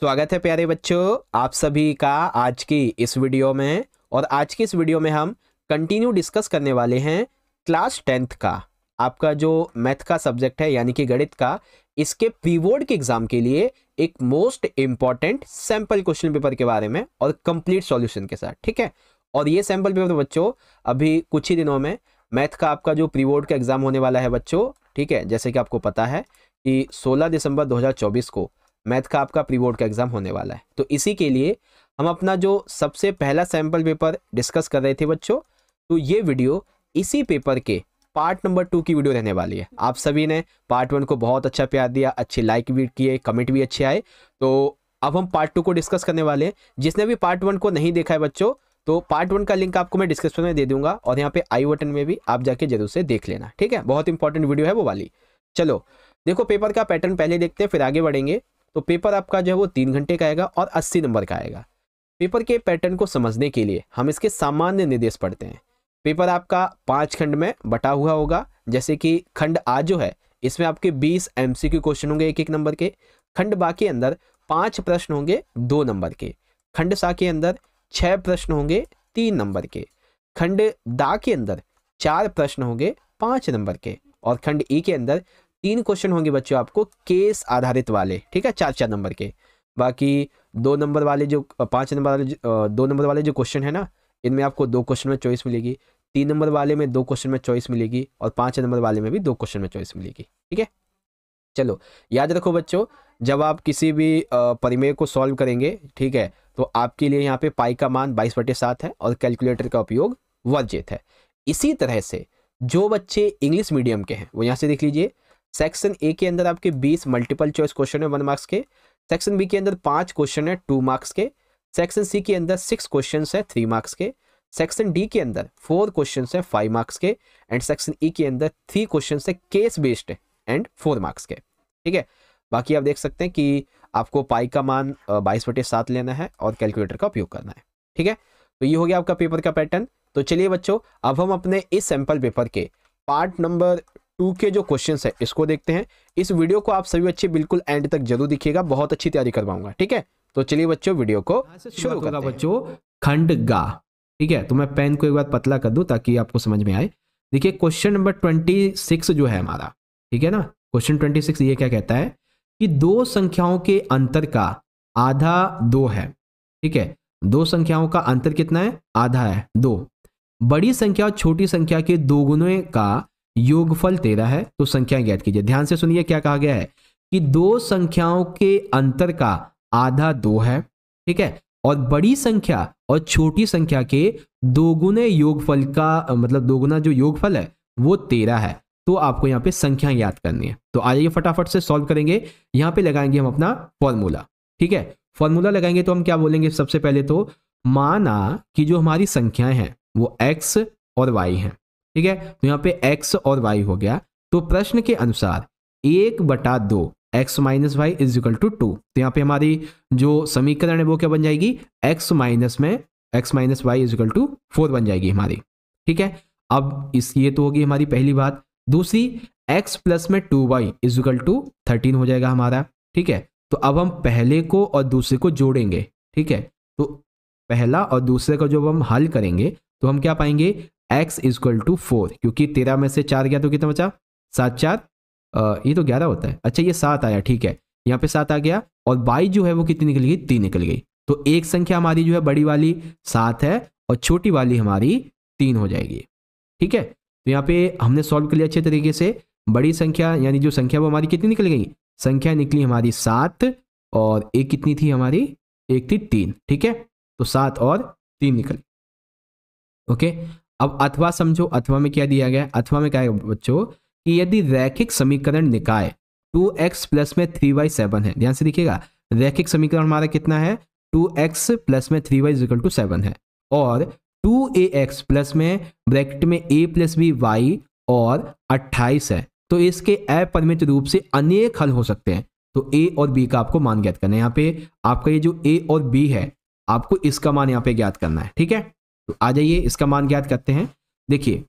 स्वागत है प्यारे बच्चों आप सभी का आज की इस वीडियो में और आज की इस वीडियो में हम कंटिन्यू डिस्कस करने वाले हैं क्लास टेंथ का आपका जो मैथ का सब्जेक्ट है यानी कि गणित का इसके पीवोर्ड के एग्जाम के लिए एक most important sample question paper के बारे में और कंप्लीट सॉल्यूशन के साथ ठीक है और ये सैंपल पेपर बच्चों अभी कुछ ही दिनों में मैथ का आपका जो प्रीवोर्ड का एग्जाम होने वाला है बच्चों ठीक है जैसे कि आपको पता है कि 16 दिसंबर 2024 को मैथ का आपका प्री बोर्ड का एग्जाम होने वाला है तो इसी के लिए हम अपना जो सबसे पहला सैम्पल पेपर डिस्कस कर रहे थे बच्चों तो ये वीडियो इसी पेपर के पार्ट नंबर टू की वीडियो रहने वाली है आप सभी ने पार्ट वन को बहुत अच्छा प्यार दिया अच्छे लाइक भी किए कमेंट भी अच्छे आए तो अब हम पार्ट टू को डिस्कस करने वाले हैं जिसने भी पार्ट वन को नहीं देखा है बच्चों तो पार्ट वन का लिंक आपको मैं डिस्क्रिप्शन में दे दूंगा और यहाँ पे आई बटन में भी आप जाके जरूर से देख लेना ठीक है बहुत इंपॉर्टेंट वीडियो है वो वाली चलो देखो पेपर का पैटर्न पहले देखते हैं फिर आगे बढ़ेंगे तो पेपर आपका जो है वो तीन घंटे का आएगा और अस्सी नंबर का आएगा पेपर के पैटर्न को समझने के लिए हम इसके सामान्य निर्देश पढ़ते हैं पेपर आपका पाँच खंड में बटा हुआ होगा जैसे कि खंड आ जो है इसमें आपके बीस एम क्वेश्चन होंगे एक एक नंबर के खंड बा के अंदर पाँच प्रश्न होंगे दो नंबर के खंड सा के अंदर छः प्रश्न होंगे तीन नंबर के खंड दा के अंदर चार प्रश्न होंगे पाँच नंबर के और खंड ई के अंदर तीन क्वेश्चन होंगे बच्चों आपको केस आधारित वाले ठीक है चार चार नंबर के बाकी दो नंबर वाले जो पाँच नंबर वाले दो नंबर वाले जो क्वेश्चन है ना इनमें आपको दो क्वेश्चन में चॉइस मिलेगी तीन नंबर वाले में दो क्वेश्चन में चॉइस मिलेगी और पाँच नंबर वाले में भी दो क्वेश्चन में चॉइस मिलेगी ठीक है चलो याद रखो बच्चों जब आप किसी भी परिमेय को सॉल्व करेंगे ठीक है तो आपके लिए यहाँ पे पाई का मान बाईस बटे सात है और कैलकुलेटर का उपयोग वर्जित है इसी तरह से जो बच्चे इंग्लिश मीडियम के हैं वो यहाँ से देख लीजिए सेक्शन ए के अंदर आपके बीस मल्टीपल चॉइस क्वेश्चन है वन मार्क्स के सेक्शन बी के अंदर पांच क्वेश्चन है टू मार्क्स के सेक्शन सी के अंदर सिक्स क्वेश्चन है थ्री मार्क्स के सेक्शन डी के अंदर फोर क्वेश्चन है फाइव मार्क्स के एंड सेक्शन ई के अंदर थ्री क्वेश्चन है case based and four marks के ठीक है बाकी आप देख सकते हैं कि आपको पाई का मान बाईस बटे सात लेना है और कैलकुलेटर का उपयोग करना है ठीक है तो ये हो गया आपका पेपर का पैटर्न तो चलिए बच्चों अब हम अपने इस सैंपल पेपर के पार्ट नंबर टू के जो क्वेश्चंस है इसको देखते हैं इस वीडियो को आप सभी बच्चे बिल्कुल एंड तक जरूर दिखिएगा बहुत अच्छी तैयारी करवाऊंगा ठीक है तो चलिए बच्चों वीडियो को शुरू करता बच्चों खंड गा ठीक है तो मैं पेन को एक बार पतला कर दू ताकि आपको समझ में आए देखिए क्वेश्चन नंबर ट्वेंटी सिक्स जो है हमारा ठीक है ना क्वेश्चन ट्वेंटी सिक्स ये क्या कहता है कि दो संख्याओं के अंतर का आधा दो है ठीक है दो संख्याओं का अंतर कितना है आधा है दो बड़ी संख्या और छोटी संख्या के दोगुने का योगफल तेरह है तो संख्या ज्ञात कीजिए ध्यान से सुनिए क्या कहा गया है कि दो संख्याओं के अंतर का आधा दो है ठीक है और बड़ी संख्या और छोटी संख्या के दोगुने योगफल का मतलब दोगुना जो योगफल है वो तेरह है तो आपको यहाँ पे संख्या याद करनी है तो आ जाइए फटाफट से सॉल्व करेंगे यहाँ पे लगाएंगे हम अपना फॉर्मूला ठीक है फॉर्मूला लगाएंगे तो हम क्या बोलेंगे सबसे पहले तो माना कि जो हमारी संख्याएं हैं वो एक्स और वाई हैं ठीक है तो यहाँ पे x और y हो गया तो प्रश्न के अनुसार एक बटा दो x minus y is equal to two तो यहाँ पे हमारी जो समीकरण है वो क्या बन जाएगी x माइनस में x minus y is equal to four बन जाएगी हमारी ठीक है अब इस ये तो होगी हमारी पहली बात दूसरी x प्लस में two y is equal to thirteen हो जाएगा हमारा ठीक है तो अब हम पहले को और दूसरे को जोड़ेंगे ठीक है तो पहला और दूसरे का जब हम हल करेंगे तो हम क्या पाएंगे एक्स इजक्ल टू फोर क्योंकि तेरह में से चार गया तो कितना बचा सात चार ये तो ग्यारह होता है अच्छा ये सात आया ठीक है यहाँ पे सात आ गया और बाई जो है वो कितनी निकल गई तीन निकल गई तो एक संख्या हमारी जो है बड़ी वाली सात है और छोटी वाली हमारी तीन हो जाएगी ठीक है तो यहाँ पे हमने सॉल्व कर लिया अच्छे तरीके से बड़ी संख्या यानी जो संख्या वो हमारी कितनी निकल गई संख्या निकली हमारी सात और एक कितनी थी हमारी एक थी तीन ठीक है तो सात और तीन निकल ओके अब अथवा समझो अथवा में क्या दिया गया अथवा में क्या है बच्चों कि यदि रैखिक समीकरण निकाय टू एक्स प्लस में थ्री वाई सेवन है ध्यान से देखिएगा रैखिक समीकरण हमारा कितना है टू एक्स प्लस में three y is equal to seven है और टू ए एक्स प्लस में ब्रैकेट में ए प्लस बी वाई और अट्ठाईस है तो इसके अपरिमित रूप से अनेक हल हो सकते हैं तो ए और बी का आपको मान ज्ञात करना है यहाँ पे आपका ये जो ए और बी है आपको इसका मान यहाँ पे ज्ञात करना है ठीक है तो आ जाइए इसका मान ज्ञात करते हैं देखिए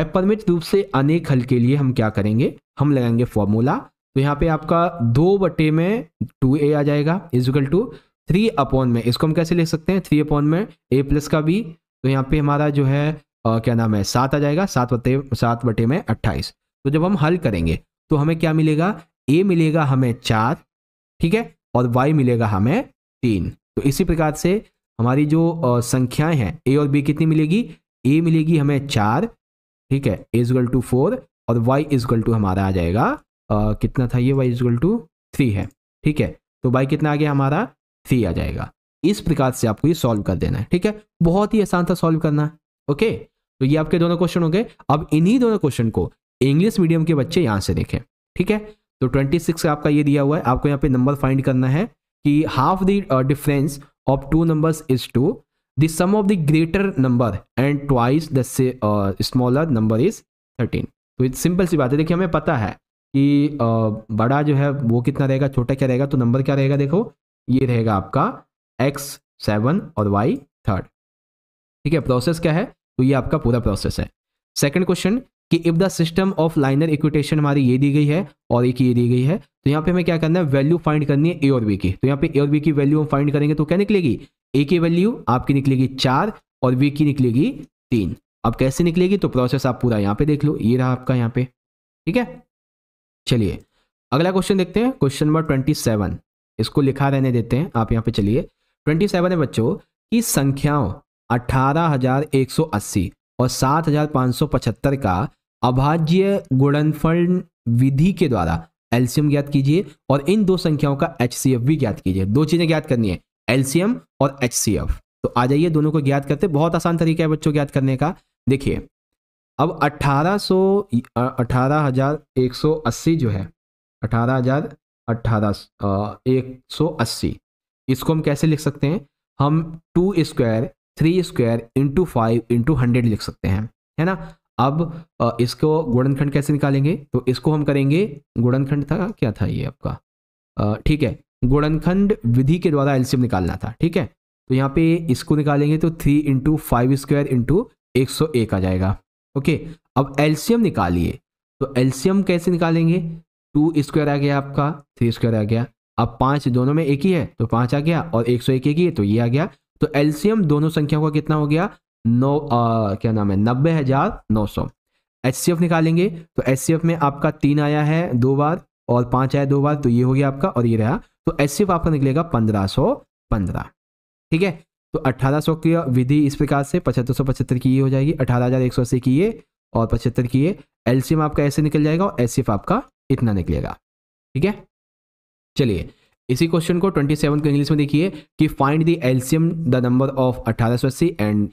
अपरमित रूप से अनेक हल के लिए हम क्या करेंगे हम लगाएंगे फॉर्मूला तो यहाँ पे आपका दो बटे में टू ए आ जाएगा इजिकल टू थ्री अपॉन में इसको हम कैसे लिख सकते हैं थ्री अपॉन में ए प्लस का बी तो यहाँ पे हमारा जो है आ, क्या नाम है सात आ जाएगा सात बटे सात बटे में अट्ठाईस तो जब हम हल करेंगे तो हमें क्या मिलेगा ए मिलेगा हमें चार ठीक है और वाई मिलेगा हमें तीन तो इसी प्रकार से हमारी जो संख्याएं हैं ए और बी कितनी मिलेगी ए मिलेगी हमें चार ठीक है ए टू फोर और वाई इजगल टू हमारा आ जाएगा आ, कितना था ये वाई इजगल टू थ्री है ठीक है तो वाई कितना आ गया हमारा थ्री आ जाएगा इस प्रकार से आपको ये सॉल्व कर देना है ठीक है बहुत ही आसान था सॉल्व करना ओके तो ये आपके दोनों क्वेश्चन हो गए अब इन्हीं दोनों क्वेश्चन को इंग्लिश मीडियम के बच्चे यहाँ से देखें ठीक है तो 26 सिक्स आपका ये दिया हुआ है आपको यहाँ पे नंबर फाइंड करना है कि half the difference of two numbers is 2 the sum of the greater number and twice the uh, smaller number is 13 तो इट्स सिंपल सी बात है देखिए हमें पता है कि uh, बड़ा जो है वो कितना रहेगा छोटा क्या रहेगा तो नंबर क्या रहेगा देखो ये रहेगा आपका एक्स सेवन और वाई थर्ड ठीक है प्रोसेस क्या है तो ये आपका पूरा प्रोसेस है सेकंड क्वेश्चन कि if the system of linear equation हमारी ये दी गई है और एक ये दी गई है तो यहाँ पे हमें क्या करना है वैल्यू फाइंड करनी है ए और बी की तो यहाँ पे ए और बी की वैल्यू हम फाइंड करेंगे तो क्या निकलेगी ए की वैल्यू आपकी निकलेगी चार और बी की निकलेगी तीन अब कैसे निकलेगी तो प्रोसेस आप पूरा यहाँ पे देख लो ये रहा आपका यहाँ पे ठीक है चलिए अगला क्वेश्चन देखते हैं क्वेश्चन नंबर ट्वेंटी सेवन इसको लिखा रहने देते हैं आप यहाँ पे चलिए ट्वेंटी सेवन है बच्चों की संख्याओं अठारह हजार एक सौ अस्सी और 7575 का अभाज्य गुणनफल विधि के द्वारा एल्सियम ज्ञात कीजिए और इन दो संख्याओं का एच भी ज्ञात कीजिए दो चीजें ज्ञात करनी है एल्सियम और एच तो आ जाइए दोनों को ज्ञात करते बहुत आसान तरीका है बच्चों ज्ञात करने का देखिए अब 1800 18180 जो है 18000 18 180 इसको हम कैसे लिख सकते हैं हम two square three square into five into hundred लिख सकते हैं है ना अब इसको गुणनखंड कैसे निकालेंगे तो इसको हम करेंगे गुणनखंड था क्या था ये आपका ठीक है गुणनखंड विधि के द्वारा एल्सियम निकालना था ठीक है तो यहाँ पे इसको निकालेंगे तो three into five square into एक सौ एक आ जाएगा ओके अब एल्सियम निकालिए तो एल्सियम कैसे निकालेंगे टू स्क्वायर आ गया आपका थ्री स्क्वायर आ गया अब पाँच दोनों में एक ही है तो पाँच आ गया और एक सौ एक एक ही है तो ये आ गया तो एलसीएम दोनों संख्या का कितना हो गया नौ आ, क्या नाम है नब्बे हजार नौ सौ एच सी एफ निकालेंगे तो एच सी एफ में आपका तीन आया है दो बार और पांच आया दो बार तो ये हो गया आपका और ये रहा तो एच सी एफ आपका निकलेगा पंद्रह सौ पंद्रह ठीक है तो अठारह सौ की विधि इस प्रकार से पचहत्तर सौ पचहत्तर की ये हो जाएगी अठारह हजार एक सौ अस्सी की ये और पचहत्तर की ये एल सी एम आपका ऐसे निकल जाएगा और एच सी एफ आपका इतना निकलेगा ठीक है चलिए इसी क्वेश्चन को 27 को इंग्लिश में देखिए कि find the LCM the number of 1880 and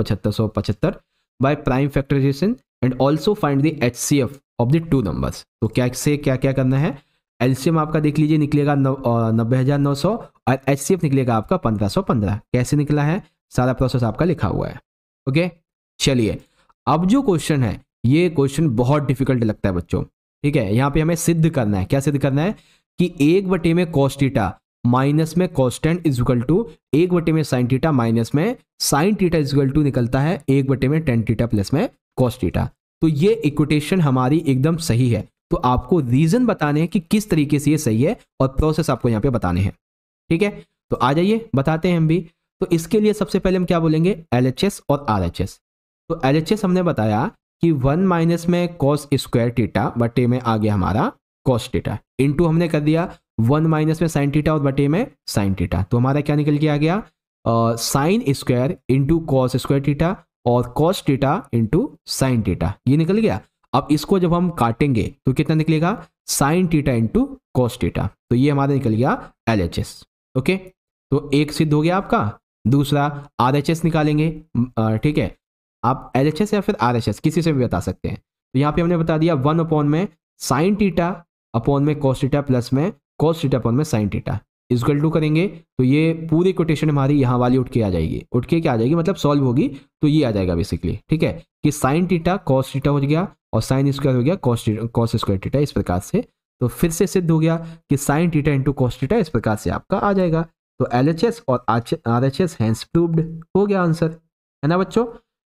पचहत्तर by prime factorisation and also find the H C F of the two numbers तो क्या से क्या क्या करना है एल्सियम आपका देख लीजिए निकलेगा नब्बे हज़ार नौ सौ और एच सी एफ निकलेगा आपका पंद्रह सौ पंद्रह कैसे निकला है सारा प्रोसेस आपका लिखा हुआ है ओके चलिए अब जो क्वेश्चन है ये क्वेश्चन बहुत डिफिकल्ट लगता है बच्चों ठीक है यहाँ पे हमें सिद्ध करना है क्या सिद्ध करना है कि एक बटे में कॉस्टीटा माइनस में कॉस्टेंट इजिकल टू एक बटे में साइन टीटा माइनस में साइन टीटा इजल टू निकलता है एक बटे में टेन टीटा प्लस में कॉस्टीटा तो ये इक्वटेशन हमारी एकदम सही है तो आपको रीजन बताने हैं कि किस तरीके से ये सही है और प्रोसेस आपको यहाँ पे बताने हैं ठीक है तो आ जाइए बताते हैं हम भी तो इसके लिए सबसे पहले हम क्या बोलेंगे एल और आर तो एल हमने बताया कि वन माइनस में कॉस स्क्वायर टीटा बटे में आ गया हमारा कॉस टीटा इंटू हमने कर दिया वन माइनस में साइन टीटा और बटे में साइन टीटा तो हमारा क्या निकल के आ गया sin square into cos square theta और cos theta into sin theta ये निकल गया अब इसको जब हम काटेंगे तो कितना निकलेगा sin theta into cos theta तो ये हमारा निकल गया एल एच एस ओके तो एक सिद्ध हो गया आपका दूसरा आर एच एस निकालेंगे ठीक है आप एल एच एस या फिर आर एच एस किसी से भी बता सकते हैं तो यहाँ पे हमने बता दिया वन अपॉन में साइन टीटा अपॉन में कॉस्टिटा प्लस में कॉस्टिटा अपॉन में साइन टीटा इजकल टू करेंगे तो ये पूरी कोटेशन हमारी यहाँ वाली उठ के आ जाएगी उठ के क्या आ जाएगी मतलब सॉल्व होगी तो ये आ जाएगा बेसिकली ठीक है कि साइन टीटा कॉस टीटा हो गया और साइन स्क्वायर हो गया कॉस स्क्वायर टीटा इस प्रकार से तो फिर से सिद्ध हो गया कि sin theta into cos theta इस प्रकार से आपका आ जाएगा तो एल एच एस और R H S hence proved हो गया आंसर है ना बच्चों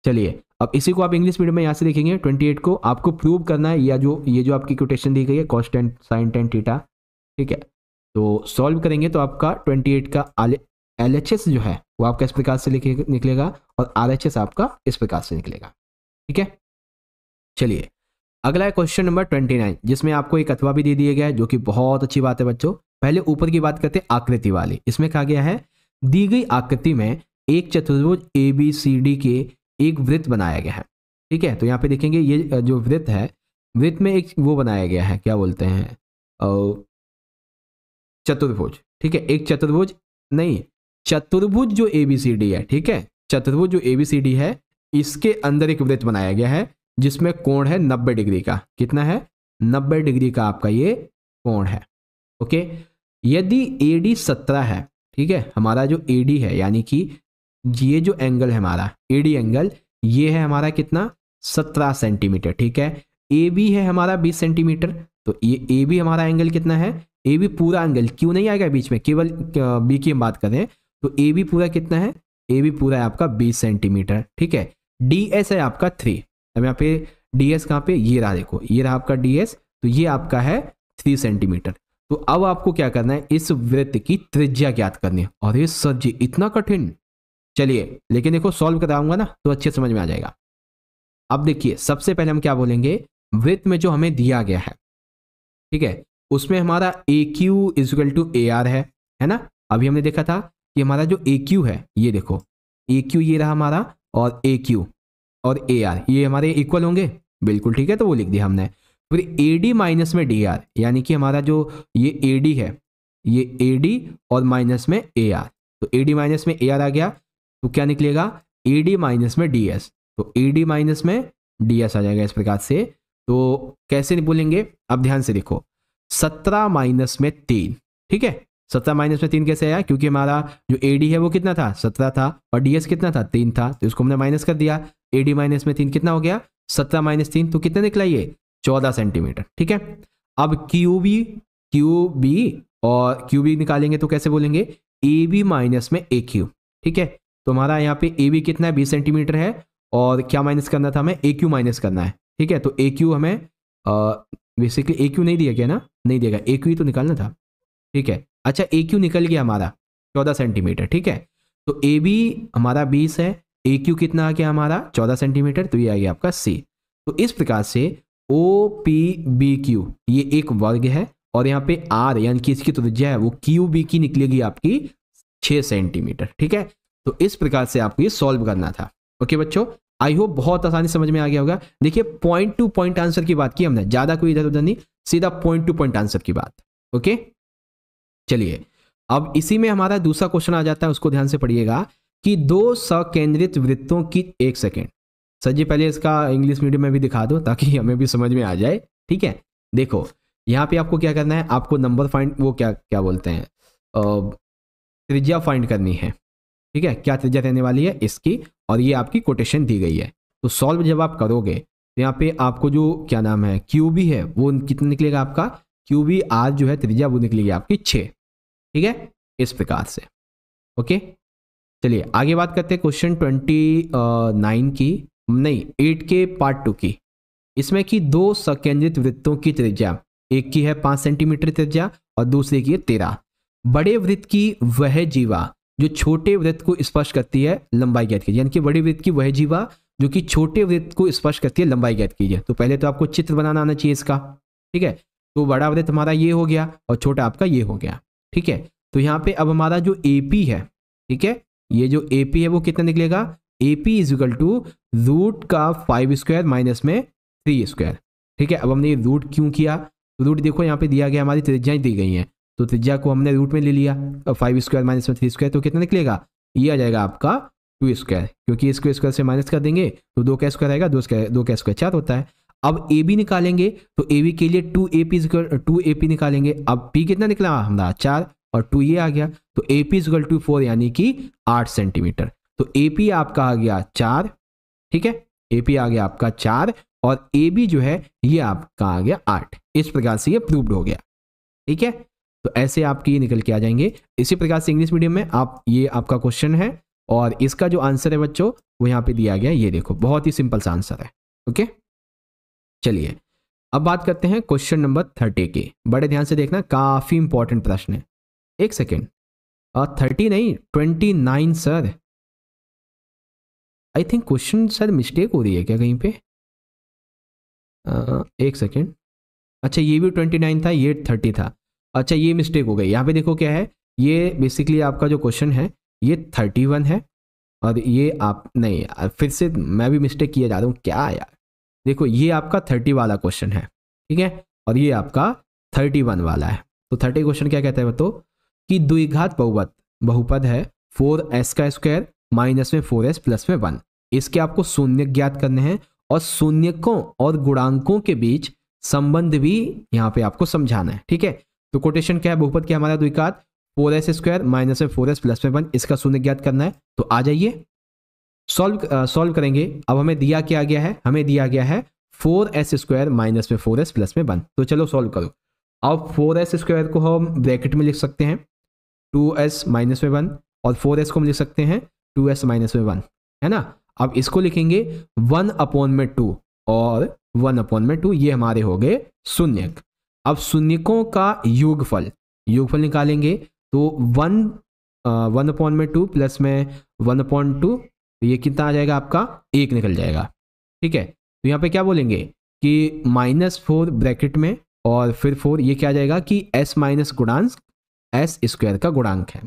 चलिए अब इसी को आप इंग्लिश मीडियम में यहाँ से देखेंगे 28 को आपको प्रूव करना है या जो ये जो आपकी क्यूटेशन दी गई है cos and sin tan theta ठीक है तो सॉल्व करेंगे तो आपका 28 का एल एच एस जो है वो आपका इस प्रकार से निकलेगा और आर एच एस आपका इस प्रकार से निकलेगा ठीक है चलिए अगला है क्वेश्चन नंबर ट्वेंटी नाइन जिसमें आपको एक अथवा भी दे दिया गया है जो कि बहुत अच्छी बात है बच्चों पहले ऊपर की बात करते हैं आकृति वाली इसमें कहा गया है दी गई आकृति में एक चतुर्भुज ए बी सी डी के एक वृत्त बनाया गया है ठीक है तो यहाँ पे देखेंगे ये जो वृत्त है वृत्त में एक वो बनाया गया है क्या बोलते हैं चतुर्भुज ठीक है एक चतुर्भुज नहीं चतुर्भुज जो ए बी सी डी है ठीक है चतुर्भुज जो ए बी सी डी है इसके अंदर एक वृत्त बनाया गया है जिसमें कोण है नब्बे डिग्री का कितना है नब्बे डिग्री का आपका ये कोण है ओके यदि ए डी सत्रह है ठीक है हमारा जो ए डी है यानी कि ये जो एंगल है हमारा ए डी एंगल ये है हमारा कितना सत्रह सेंटीमीटर ठीक है ए बी है हमारा बीस सेंटीमीटर तो ये ए बी हमारा एंगल कितना है ए बी पूरा एंगल क्यों नहीं आएगा बीच में केवल बी की हम बात करें तो ए बी पूरा कितना है ए बी पूरा है आपका बीस सेंटीमीटर ठीक है डी एस है आपका थ्री अब यहाँ पे डी एस कहाँ पे ये रहा देखो ये रहा आपका डी एस तो ये आपका है थ्री सेंटीमीटर तो अब आपको क्या करना है इस वृत्त की त्रिज्या ज्ञात करनी है अरे सर जी इतना कठिन चलिए लेकिन देखो सॉल्व कराऊंगा ना तो अच्छे समझ में आ जाएगा अब देखिए सबसे पहले हम क्या बोलेंगे वृत्त में जो हमें दिया गया है ठीक है उसमें हमारा A Q equal to A R है है ना अभी हमने देखा था कि हमारा जो ए क्यू है ये देखो ए क्यू ये रहा हमारा और ए क्यू और ए आर ये हमारे इक्वल होंगे बिल्कुल ठीक है तो वो लिख दिया हमने फिर ए डी माइनस में डी आर यानी कि हमारा जो ये ए डी है ये ए डी और माइनस में ए आर तो ए डी माइनस में ए आर आ गया तो क्या निकलेगा ए डी माइनस में डी एस तो ए डी माइनस में डी एस आ जाएगा इस प्रकार से तो कैसे बोलेंगे अब ध्यान से देखो सत्रह माइनस में तीन ठीक है सत्रह माइनस में तीन कैसे आया क्योंकि हमारा जो ए डी है वो कितना था सत्रह था और डी एस कितना था तीन था तो इसको हमने माइनस कर दिया ए डी माइनस में तीन कितना हो गया सत्रह माइनस तीन तो कितना निकला ये चौदह सेंटीमीटर ठीक है अब क्यू बी क्यू बी और क्यू बी निकालेंगे तो कैसे बोलेंगे ए बी माइनस में ए क्यू ठीक है तो हमारा यहाँ पे ए बी कितना है बीस सेंटीमीटर है और क्या माइनस करना था हमें ए क्यू माइनस करना है ठीक है तो ए क्यू हमें बेसिकली ए क्यू नहीं दिया गया ना नहीं दिया गया ए क्यू तो निकालना था ठीक है अच्छा ए क्यू निकल गया हमारा चौदह सेंटीमीटर ठीक है तो ए बी हमारा बीस है ए क्यू कितना आ गया हमारा चौदह सेंटीमीटर तो ये आ गया आपका सी तो इस प्रकार से ओ पी बी क्यू ये एक वर्ग है और यहाँ पे आर यानी कि इसकी त्रिज्या है वो क्यू बी की निकलेगी आपकी छः सेंटीमीटर ठीक है तो इस प्रकार से आपको ये सॉल्व करना था ओके बच्चों आई होप बहुत आसानी समझ में आ गया होगा देखिए पॉइंट टू पॉइंट आंसर की बात की हमने ज्यादा कोई इधर उधर नहीं सीधा पॉइंट टू पॉइंट आंसर की बात ओके चलिए अब इसी में हमारा दूसरा क्वेश्चन आ जाता है उसको ध्यान से पढ़िएगा कि दो सकेंद्रित वृत्तों की एक सेकेंड सर जी पहले इसका इंग्लिश मीडियम में भी दिखा दो ताकि हमें भी समझ में आ जाए ठीक है देखो यहाँ पे आपको क्या करना है आपको नंबर फाइंड वो क्या क्या बोलते हैं त्रिज्या फाइंड करनी है ठीक है क्या त्रिज्या रहने वाली है इसकी और ये आपकी कोटेशन दी गई है तो सॉल्व जब आप करोगे तो यहाँ पे आपको जो क्या नाम है क्यू बी है वो कितना निकलेगा आपका क्यू बी आर जो है त्रिज्या वो निकलेगी आपकी छः ठीक है इस प्रकार से ओके चलिए आगे बात करते हैं क्वेश्चन ट्वेंटी नाइन की नहीं एट के पार्ट टू की इसमें कि दो संकेंद्रित वृत्तों की त्रिज्या एक की है पाँच सेंटीमीटर त्रिज्या और दूसरे की है तेरह बड़े वृत्त की वह जीवा जो छोटे वृत्त को स्पर्श करती है लंबाई ज्ञात कीजिए यानी कि बड़ी वृत्त की वह जीवा जो कि छोटे वृत्त को स्पर्श करती है लंबाई ज्ञात कीजिए तो पहले तो आपको चित्र बनाना आना चाहिए इसका ठीक है तो बड़ा वृत्त हमारा ये हो गया और छोटा आपका ये हो गया ठीक है तो यहाँ पे अब हमारा जो ए है ठीक है ये जो ए है वो कितना निकलेगा A P is equal to root का फाइव स्क्वायर माइनस में थ्री स्क्वायर ठीक है अब हमने ये रूट क्यों किया रूट तो देखो यहाँ पे दिया गया हमारी त्रिज्याएं दी गई हैं तो त्रिज्या को हमने रूट में ले लिया फाइव स्क्वायर माइनस में थ्री स्क्वायर तो कितना निकलेगा ये आ जाएगा आपका टू स्क्वायर क्योंकि इसको स्क्वायर से माइनस कर देंगे तो दो का स्क्वायर आएगा दो स्क्वायर दो का स्क्वायर चार होता है अब ए बी निकालेंगे तो ए बी के लिए two A P two A P निकालेंगे अब पी कितना निकला हमारा चार और टू ये आ गया तो A P equal to four यानी कि आठ सेंटीमीटर तो ए पी आपका आ गया चार ठीक है ए पी आ गया आपका चार और ए बी जो है ये आपका आ गया आठ इस प्रकार से ये प्रूव्ड हो गया ठीक है तो ऐसे आपके ये निकल के आ जाएंगे इसी प्रकार से इंग्लिश मीडियम में आप ये आपका क्वेश्चन है और इसका जो आंसर है बच्चों वो यहाँ पे दिया गया है ये देखो बहुत ही सिंपल सा आंसर है ओके चलिए अब बात करते हैं क्वेश्चन नंबर थर्टी के बड़े ध्यान से देखना काफ़ी इंपॉर्टेंट प्रश्न है एक सेकेंड थर्टी नहीं twenty nine sir I think question sir mistake हो रही है क्या कहीं पे आ, एक सेकेंड अच्छा ये भी ट्वेंटी नाइन था ये थर्टी था अच्छा ये मिस्टेक हो गई यहाँ पे देखो क्या है ये बेसिकली आपका जो क्वेश्चन है ये थर्टी वन है और ये आप नहीं फिर से मैं भी मिस्टेक किया जा रहा हूँ क्या यार देखो ये आपका थर्टी वाला क्वेश्चन है ठीक है और ये आपका थर्टी वन वाला है तो थर्टी क्वेश्चन क्या कहता है बताओ कि द्विघात बहुपद बहुपद है फोर एस का स्क्वायर माइनस में फोर एस प्लस में वन इसके आपको शून्य ज्ञात करने हैं और शून्यकों और गुणांकों के बीच संबंध भी यहाँ पे आपको समझाना है ठीक है तो कोटेशन क्या है बहुपद क्या हमारा द्विकात फोर एस स्क्वायर माइनस में फोर एस प्लस में वन इसका शून्य ज्ञात करना है तो आ जाइए सॉल्व सॉल्व करेंगे अब हमें दिया क्या गया है हमें दिया गया है फोर एस स्क्वायर माइनस में फोर एस प्लस में वन तो चलो सॉल्व करो अब फोर एस स्क्वायर को हम ब्रैकेट में लिख सकते हैं टू एस माइनस में वन और फोर एस को हम लिख सकते हैं टू एस माइनस में वन है ना अब इसको लिखेंगे वन अपॉन में टू और वन अपॉन में टू ये हमारे हो गए शून्य अब शून्यकों का योगफल योगफल निकालेंगे तो वन वन पॉइंट में टू प्लस में वन पॉइंट टू तो ये कितना आ जाएगा आपका एक निकल जाएगा ठीक है तो यहाँ पे क्या बोलेंगे कि माइनस फोर ब्रैकेट में और फिर फोर ये क्या आ जाएगा कि एस माइनस गुणांक एस स्क्वायर का गुणांक है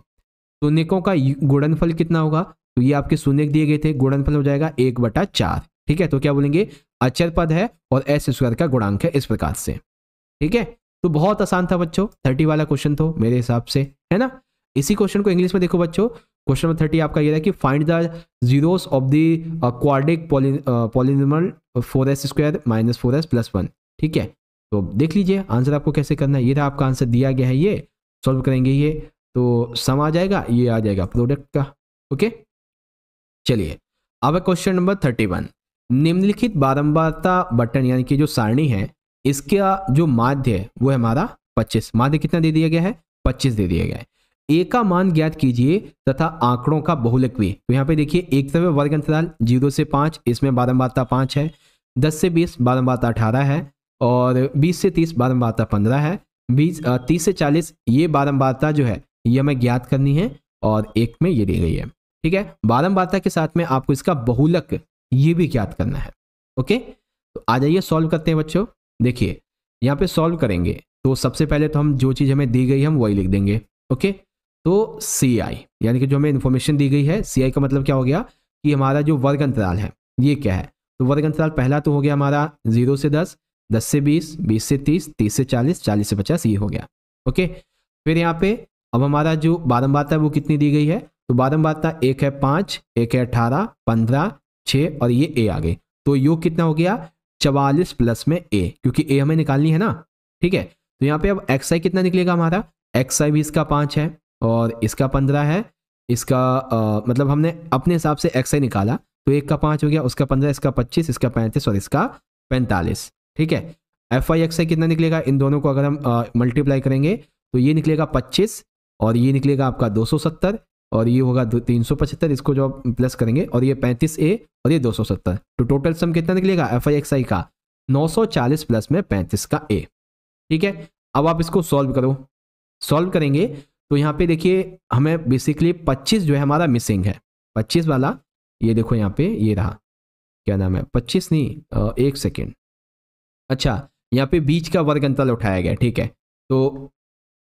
शून्यकों का गुणनफल कितना होगा तो ये आपके शून्य दिए गए थे गुणनफल हो जाएगा एक बटा चार ठीक है तो क्या बोलेंगे अचर पद है और एस स्क्वायर का गुणांक है इस प्रकार से ठीक है तो बहुत आसान था बच्चों थर्टी वाला क्वेश्चन तो मेरे हिसाब से है ना इसी क्वेश्चन को इंग्लिश में देखो बच्चों क्वेश्चन नंबर थर्टी आपका ये था कि find the zeros of the quadratic polynomial four s square minus four s plus one ठीक है तो देख लीजिए आंसर आपको कैसे करना है ये था आपका आंसर दिया गया है ये सॉल्व करेंगे ये तो सम आ जाएगा ये आ जाएगा प्रोडक्ट का ओके चलिए अब क्वेश्चन नंबर थर्टी वन निम्नलिखित बारंबारता बटन यानी कि जो सारणी है इसका जो माध्य है वो है हमारा पच्चीस माध्य कितना दे दिया गया है पच्चीस दे दिया गया है ए का मान ज्ञात कीजिए तथा आंकड़ों का बहुलक भी तो यहाँ पे देखिए एक समय वर्ग अंतराल जीरो से पाँच इसमें बारम्बारता पाँच है दस से बीस बारम्बारता अठारह है और बीस से तीस बारम्बारता पंद्रह है बीस तीस से चालीस ये बारम्बारता जो है ये हमें ज्ञात करनी है और एक में ये दी गई है ठीक है बारम्बारता के साथ में आपको इसका बहुलक ये भी ज्ञात करना है ओके तो आ जाइए सॉल्व करते हैं बच्चों देखिए यहाँ पे सॉल्व करेंगे तो सबसे पहले तो हम जो चीज़ हमें दी गई हम वही लिख देंगे ओके तो सी आई यानी कि जो हमें इन्फॉर्मेशन दी गई है सी आई का मतलब क्या हो गया कि हमारा जो वर्ग अंतराल है ये क्या है तो वर्ग अंतराल पहला तो हो गया हमारा जीरो से दस दस से बीस बीस से तीस तीस से चालीस चालीस से पचास ये हो गया ओके फिर यहाँ पे अब हमारा जो बारम्बारता है वो कितनी दी गई है तो बारम्बारता एक है पाँच एक है अठारह पंद्रह छः और ये ए आ गई तो योग कितना हो गया चवालीस प्लस में ए क्योंकि ए हमें निकालनी है ना ठीक है तो यहाँ पे अब एक्स आई कितना निकलेगा हमारा एक्स आई भी इसका पाँच है और इसका पंद्रह है इसका आ, मतलब हमने अपने हिसाब से एक्स आई निकाला तो एक का पाँच हो गया उसका पंद्रह इसका पच्चीस इसका पैंतीस और इसका पैंतालीस ठीक है एफ आई एक्स आई कितना निकलेगा इन दोनों को अगर हम मल्टीप्लाई करेंगे तो ये निकलेगा पच्चीस और ये निकलेगा आपका दो सौ सत्तर और ये होगा तीन सौ पचहत्तर इसको जो आप प्लस करेंगे और ये पैंतीस ए और ये दो सौ सत्तर तो टोटल सम कितना निकलेगा एफ आई एक्स आई का नौ सौ चालीस प्लस में पैंतीस का ए ठीक है अब आप इसको सॉल्व करो सॉल्व करेंगे तो यहाँ पे देखिए हमें बेसिकली पच्चीस जो है हमारा मिसिंग है पच्चीस वाला ये देखो यहाँ पे ये रहा क्या नाम है पच्चीस नहीं एक सेकेंड अच्छा यहाँ पे बीच का वर्ग अंतर उठाया गया ठीक है तो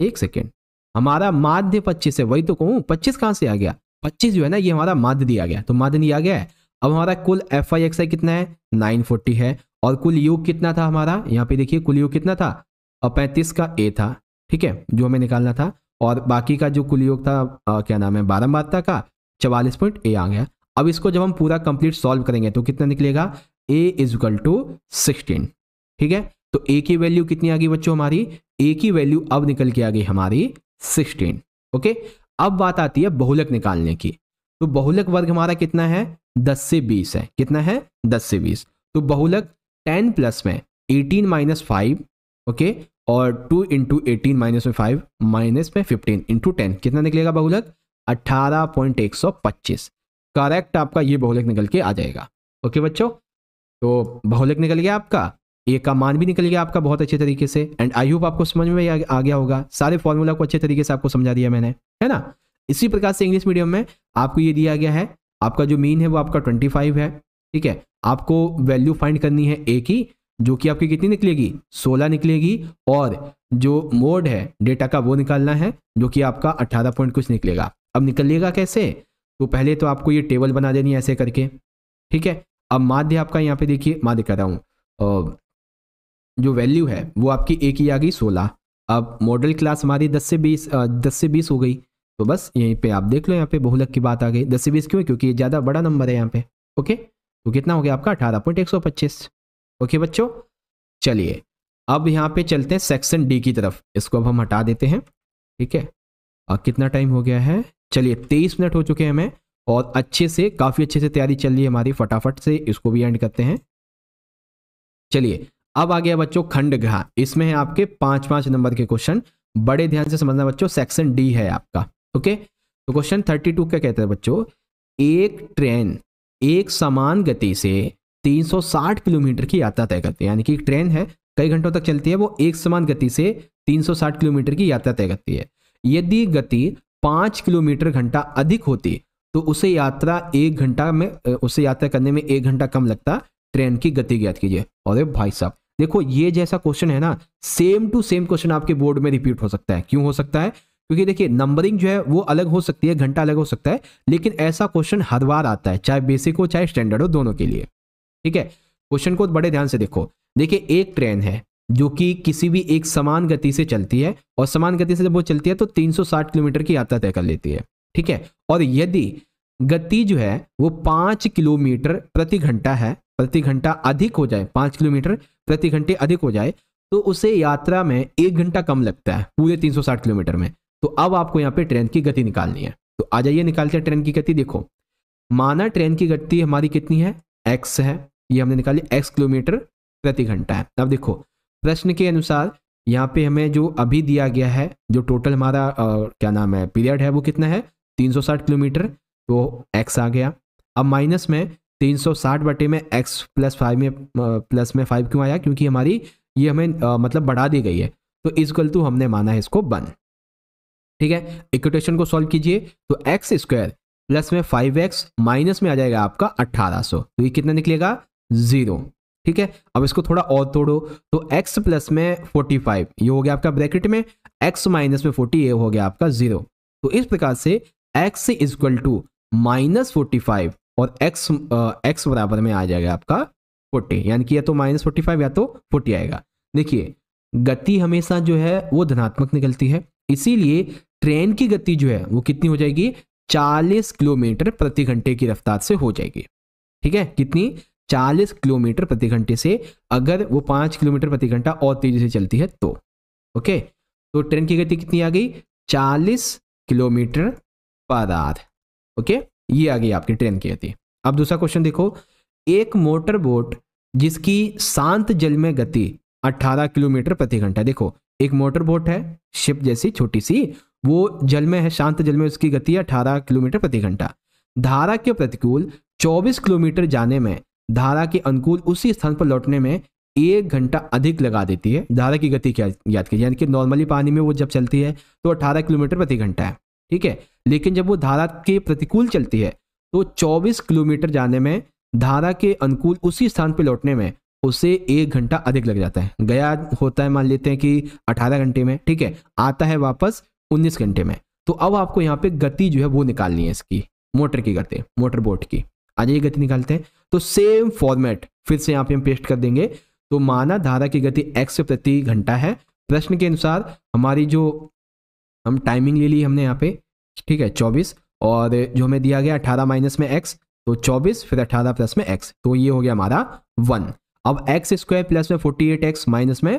एक सेकेंड हमारा माध्य पच्चीस है वही तो कहूँ पच्चीस कहाँ से आ गया पच्चीस जो है ना ये हमारा माध्य दिया गया तो माध्य दिया गया है अब हमारा कुल एफ आई एक्स आई कितना है नाइन फोर्टी है और कुल योग कितना था हमारा यहाँ पे देखिए कुल योग कितना था और पैंतीस का ए था ठीक है जो हमें निकालना था और बाकी का जो कुल योग था आ, क्या नाम है बारह का चवालीस पॉइंट ए आ गया अब इसको जब हम पूरा कंप्लीट सॉल्व करेंगे तो कितना निकलेगा ए इजल टू सिक्सटीन ठीक है तो ए की वैल्यू कितनी आ गई बच्चों हमारी ए की वैल्यू अब निकल के आ गई हमारी सिक्सटीन ओके अब बात आती है बहुलक निकालने की तो बहुलक वर्ग हमारा कितना है दस से बीस है कितना है दस से बीस तो बहुलक टेन प्लस में एटीन माइनस फाइव ओके और टू इंटू एटीन माइनस में फाइव माइनस में फिफ्टीन इंटू टेन कितना निकलेगा बहुलक अट्ठारह पॉइंट एक सौ पच्चीस करेक्ट आपका ये बहुलक निकल के आ जाएगा ओके बच्चों तो बहुलक निकल गया आपका ये का मान भी निकल गया आपका बहुत अच्छे तरीके से एंड आई होप आपको समझ में आ गया होगा सारे फॉर्मूला को अच्छे तरीके से आपको समझा दिया मैंने है ना इसी प्रकार से इंग्लिश मीडियम में आपको ये दिया गया है आपका जो मीन है वो आपका ट्वेंटी फाइव है ठीक है आपको वैल्यू फाइंड करनी है ए की जो कि आपकी कितनी निकलेगी सोलह निकलेगी और जो मोड है डेटा का वो निकालना है जो कि आपका अट्ठारह पॉइंट कुछ निकलेगा अब निकलेगा कैसे तो पहले तो आपको ये टेबल बना देनी है ऐसे करके ठीक है अब माध्य आपका यहाँ पे देखिए माध्य कर रहा हूँ जो वैल्यू है वो आपकी एक ही आ गई सोलह अब मॉडल क्लास हमारी दस से बीस दस से बीस हो गई तो बस यहीं पे आप देख लो यहाँ पे बहुलक की बात आ गई दस से बीस क्यों क्योंकि ये ज़्यादा बड़ा नंबर है यहाँ पे ओके तो कितना हो गया आपका अठारह पॉइंट एक सौ पच्चीस ओके बच्चों चलिए अब यहाँ पे चलते हैं सेक्शन डी की तरफ इसको अब हम हटा देते हैं ठीक है और कितना टाइम हो गया है चलिए तेईस मिनट हो चुके हैं हमें और अच्छे से काफ़ी अच्छे से तैयारी चल रही है हमारी फटाफट से इसको भी एंड करते हैं चलिए अब आ गया बच्चों ग्रह इसमें है आपके पांच पांच नंबर के क्वेश्चन बड़े ध्यान से समझना बच्चों सेक्शन डी है आपका ओके तो क्वेश्चन थर्टी टू क्या कहते हैं बच्चों एक ट्रेन एक समान गति से 360 किलोमीटर की यात्रा तय करती है यानी कि एक ट्रेन है कई घंटों तक चलती है वो एक समान गति से 360 किलोमीटर की यात्रा तय करती है यदि गति पांच किलोमीटर घंटा अधिक होती तो उसे यात्रा एक घंटा में उसे यात्रा करने में एक घंटा कम लगता ट्रेन की गति ज्ञात कीजिए अरे भाई साहब देखो ये जैसा क्वेश्चन है ना सेम टू सेम क्वेश्चन आपके बोर्ड में रिपीट हो सकता है क्यों हो सकता है क्योंकि देखिए नंबरिंग जो है वो अलग हो सकती है घंटा अलग हो सकता है लेकिन ऐसा क्वेश्चन हर बार आता है चाहे बेसिक हो चाहे स्टैंडर्ड हो दोनों के लिए ठीक है क्वेश्चन को बड़े ध्यान से देखो देखिए एक ट्रेन है जो कि किसी भी एक समान गति से चलती है और समान गति से जब वो चलती है तो 360 किलोमीटर की यात्रा तय कर लेती है ठीक है और यदि गति जो है वो पाँच किलोमीटर प्रति घंटा है प्रति घंटा अधिक हो जाए पाँच किलोमीटर प्रति घंटे अधिक हो जाए तो उसे यात्रा में एक घंटा कम लगता है पूरे 360 किलोमीटर में तो अब आपको यहाँ पे ट्रेन की गति निकालनी है तो आ जाइए निकालते हैं ट्रेन की गति देखो माना ट्रेन की गति हमारी कितनी है एक्स है ये हमने निकाली एक्स किलोमीटर प्रति घंटा है अब देखो प्रश्न के अनुसार यहाँ पे हमें जो अभी दिया गया है जो टोटल हमारा आ, क्या नाम है पीरियड है वो कितना है 360 किलोमीटर तो एक्स आ गया अब माइनस में तीन सौ साठ बटे में एक्स प्लस फाइव में प्लस में फाइव क्यों आया क्योंकि हमारी ये हमें आ, मतलब बढ़ा दी गई है तो इजकल टू हमने माना है इसको वन ठीक है इक्वेशन को सॉल्व कीजिए तो एक्स स्क्वायर प्लस में फाइव एक्स माइनस में आ जाएगा आपका अट्ठारह सो तो ये कितना निकलेगा जीरो ठीक है अब इसको थोड़ा और तोड़ो तो एक्स प्लस में फाइव ये हो गया आपका ब्रैकेट में एक्स माइनस में फोर्टी ये हो गया आपका जीरो तो इस प्रकार से x is equal to minus forty five और एक्स एक्स बराबर में आ जाएगा आपका फोर्टी यानी कि या तो माइनस फोर्टी फाइव या तो फोर्टी आएगा देखिए गति हमेशा जो है वो धनात्मक निकलती है इसीलिए ट्रेन की गति जो है वो कितनी हो जाएगी 40 किलोमीटर प्रति घंटे की रफ्तार से हो जाएगी ठीक है कितनी चालीस किलोमीटर प्रति घंटे से अगर वो 5 किलोमीटर प्रति घंटा और तेजी से चलती है तो ओके तो ट्रेन की गति कितनी आ गई चालीस किलोमीटर पर आर ओके ये आ गई आपकी ट्रेन की गति अब दूसरा क्वेश्चन देखो एक मोटर बोट जिसकी शांत जल में गति 18 किलोमीटर प्रति घंटा देखो एक मोटर बोट है शिप जैसी छोटी सी वो जल में है शांत जल में उसकी गति है 18 किलोमीटर प्रति घंटा धारा के प्रतिकूल 24 किलोमीटर जाने में धारा के अनुकूल उसी स्थान पर लौटने में एक घंटा अधिक लगा देती है धारा की गति क्या याद कीजिए यानी कि नॉर्मली पानी में वो जब चलती है तो अठारह किलोमीटर प्रति घंटा है ठीक है लेकिन जब वो धारा के प्रतिकूल चलती है तो 24 किलोमीटर जाने में धारा के अनुकूल उसी स्थान पर लौटने में उसे एक घंटा अधिक लग जाता है गया होता है मान लेते हैं कि 18 घंटे में ठीक है आता है वापस 19 घंटे में तो अब आपको यहाँ पे गति जो है वो निकालनी है इसकी मोटर की गति मोटर बोट की आ जाइए गति निकालते हैं तो सेम फॉर्मेट फिर से यहाँ पे हम पेस्ट कर देंगे तो माना धारा की गति एक्स प्रति घंटा है प्रश्न के अनुसार हमारी जो हम टाइमिंग ले ली हमने यहाँ पे ठीक है चौबीस और जो हमें दिया गया अठारह माइनस में एक्स तो चौबीस फिर अठारह प्लस में एक्स तो ये हो गया हमारा वन अब एक्स स्क्वायर प्लस में फोर्टी एट एक्स माइनस में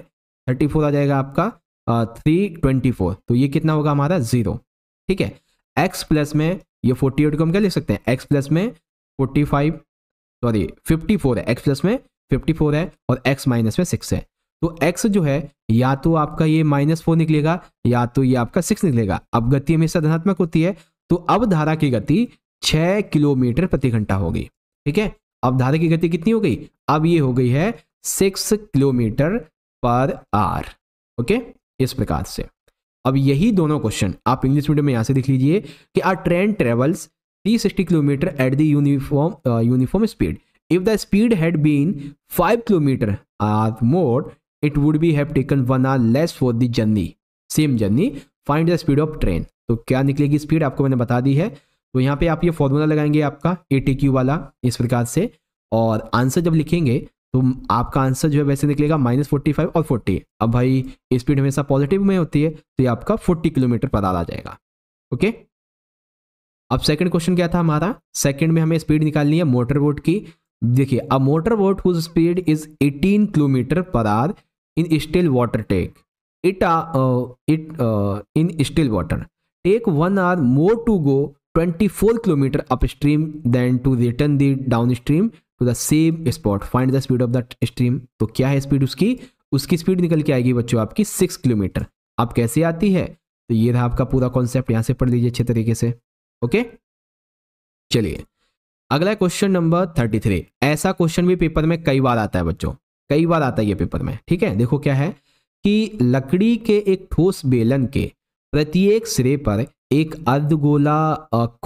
थर्टी फोर आ जाएगा आपका थ्री ट्वेंटी फोर तो ये कितना होगा हमारा जीरो ठीक है एक्स प्लस में ये फोर्टी एट को हम क्या लिख सकते हैं एक्स प्लस में forty five sorry fifty four है एक्स प्लस में फिफ्टी फोर है और एक्स माइनस में सिक्स है तो एक्स जो है या तो आपका ये माइनस फोर निकलेगा या तो ये आपका सिक्स निकलेगा अब गति हमेशा धनात्मक होती है तो अब धारा की गति छह किलोमीटर प्रति घंटा होगी ठीक है अब धारा की गति कितनी हो गई अब ये हो गई है six kilometre per hour okay इस प्रकार से अब यही दोनों क्वेश्चन आप इंग्लिश मीडियम में यहां से लिख लीजिए कि a train travels three sixty kilometre at the uniform uniform speed if the speed had been five kilometre hour uh, more it would be have taken one hour less for the journey same journey find the speed of train तो क्या निकलेगी speed आपको मैंने बता दी है तो यहाँ पे आप ये फॉर्मूला लगाएंगे आपका ए टी क्यू वाला इस प्रकार से और आंसर जब लिखेंगे तो आपका आंसर जो है वैसे निकलेगा माइनस फोर्टी फाइव और फोर्टी अब भाई स्पीड हमेशा पॉजिटिव में होती है तो ये आपका फोर्टी किलोमीटर पर आ जाएगा ओके अब सेकंड क्वेश्चन क्या था हमारा सेकंड में हमें स्पीड निकालनी है मोटर बोट की देखिए a motor boat whose speed is 18 kilometre per hour in still water take it ah it in still water take one hour more to go twenty four kilometre upstream then to return the downstream to the same spot find the speed of the stream तो क्या है speed उसकी उसकी speed निकल के आएगी बच्चों आपकी सिक्स किलोमीटर आप कैसे आती है तो ये रहा आपका पूरा कॉन्सेप्ट यहाँ से पढ़ लीजिए अच्छे तरीके से ओके चलिए अगला क्वेश्चन नंबर थर्टी थ्री ऐसा क्वेश्चन भी पेपर में कई बार आता है बच्चों कई बार आता है ये पेपर में ठीक है देखो क्या है कि लकड़ी के एक ठोस बेलन के प्रत्येक सिरे पर एक अर्धगोला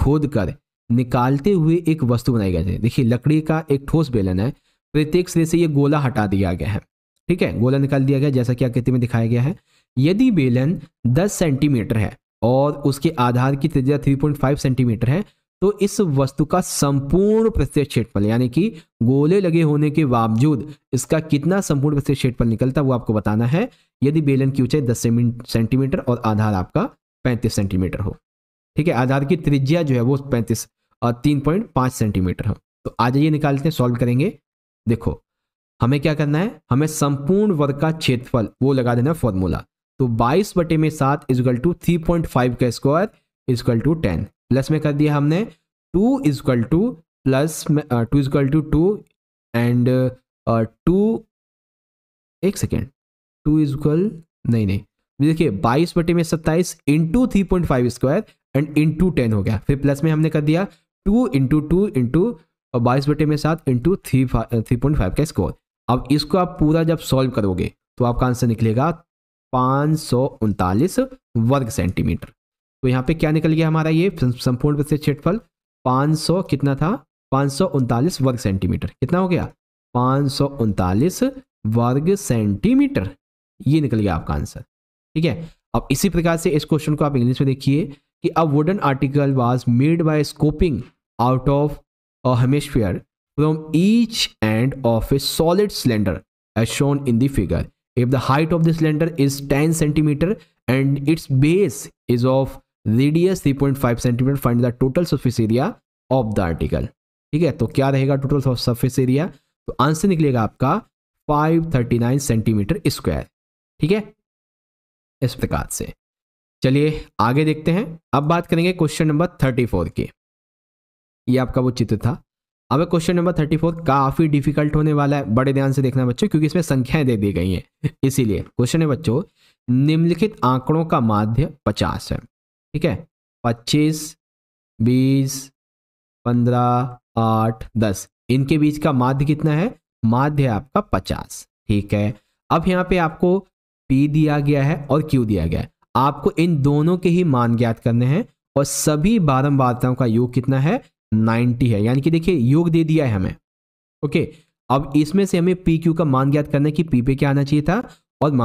खोद कर निकालते हुए एक वस्तु बनाई गई थी देखिए लकड़ी का एक ठोस बेलन है प्रत्येक सिरे से ये गोला हटा दिया गया है ठीक है गोला निकाल दिया गया जैसा कि आकृति में दिखाया गया है यदि बेलन 10 सेंटीमीटर है और उसके आधार की त्रिज्या 3.5 सेंटीमीटर है तो इस वस्तु का संपूर्ण प्रत्यक्ष क्षेत्रफल यानी कि गोले लगे होने के बावजूद इसका कितना संपूर्ण प्रत्यक्ष क्षेत्रफल निकलता है वो आपको बताना है यदि बेलन की ऊंचाई दस सेंटीमीटर और आधार आपका पैंतीस सेंटीमीटर हो ठीक है आधार की त्रिज्या जो है वो पैंतीस तीन पॉइंट पाँच सेंटीमीटर हो तो आ जाइए निकालते हैं सॉल्व करेंगे देखो हमें क्या करना है हमें संपूर्ण वर्ग का क्षेत्रफल वो लगा देना फॉर्मूला तो 22 बटे में सात is equal to three point five का square is equal to ten plus में कर दिया हमने टू इजक्ल टू प्लस में two is equal to two and two एक सेकेंड टू इजक्ल नहीं नहीं देखिए बाईस बटे में सत्ताईस into three point five square and into ten हो गया फिर प्लस में हमने कर दिया टू इंटू टू इंटू बाईस बटे में सात into three three point five का स्कोर अब इसको आप पूरा जब सॉल्व करोगे तो आपका आंसर निकलेगा पाँच सौ उनतालीस वर्ग सेंटीमीटर तो यहाँ पे क्या निकल गया हमारा ये संपूर्ण विस्तृत क्षेत्रफल 500 कितना था पाँच वर्ग सेंटीमीटर कितना हो गया पाँच वर्ग सेंटीमीटर ये निकल गया आपका आंसर ठीक है अब इसी प्रकार से इस क्वेश्चन को आप इंग्लिश में देखिए कि a wooden article was made by scooping out of a hemisphere from each end of a solid cylinder as shown in the figure if the height of the cylinder is 10 centimetre and its base is of radius 3.5 centimetre find the total surface area of the article ठीक है तो क्या रहेगा total surface area तो answer निकलेगा आपका 539 centimetre square ठीक है इस प्रकार से चलिए आगे देखते हैं अब बात करेंगे क्वेश्चन नंबर 34 की ये आपका वो चित्र था अब क्वेश्चन नंबर 34 काफ़ी डिफिकल्ट होने वाला है बड़े ध्यान से देखना बच्चों क्योंकि इसमें संख्याएं दे दी गई हैं इसीलिए क्वेश्चन है बच्चों निम्नलिखित आंकड़ों का माध्य 50 है ठीक है पच्चीस बीस पंद्रह आठ दस इनके बीच का माध्य कितना है माध्य है आपका पचास ठीक है अब यहाँ पे आपको पी दिया गया है और क्यू दिया गया है आपको इन दोनों के ही मान ज्ञात करने हैं और सभी बारंबारताओं का योग कितना है 90 है यानी कि देखिए योग दे दिया है हमें ओके अब इसमें से हमें पी क्यू का मान ज्ञात करना है कि पी पे क्या आना चाहिए था और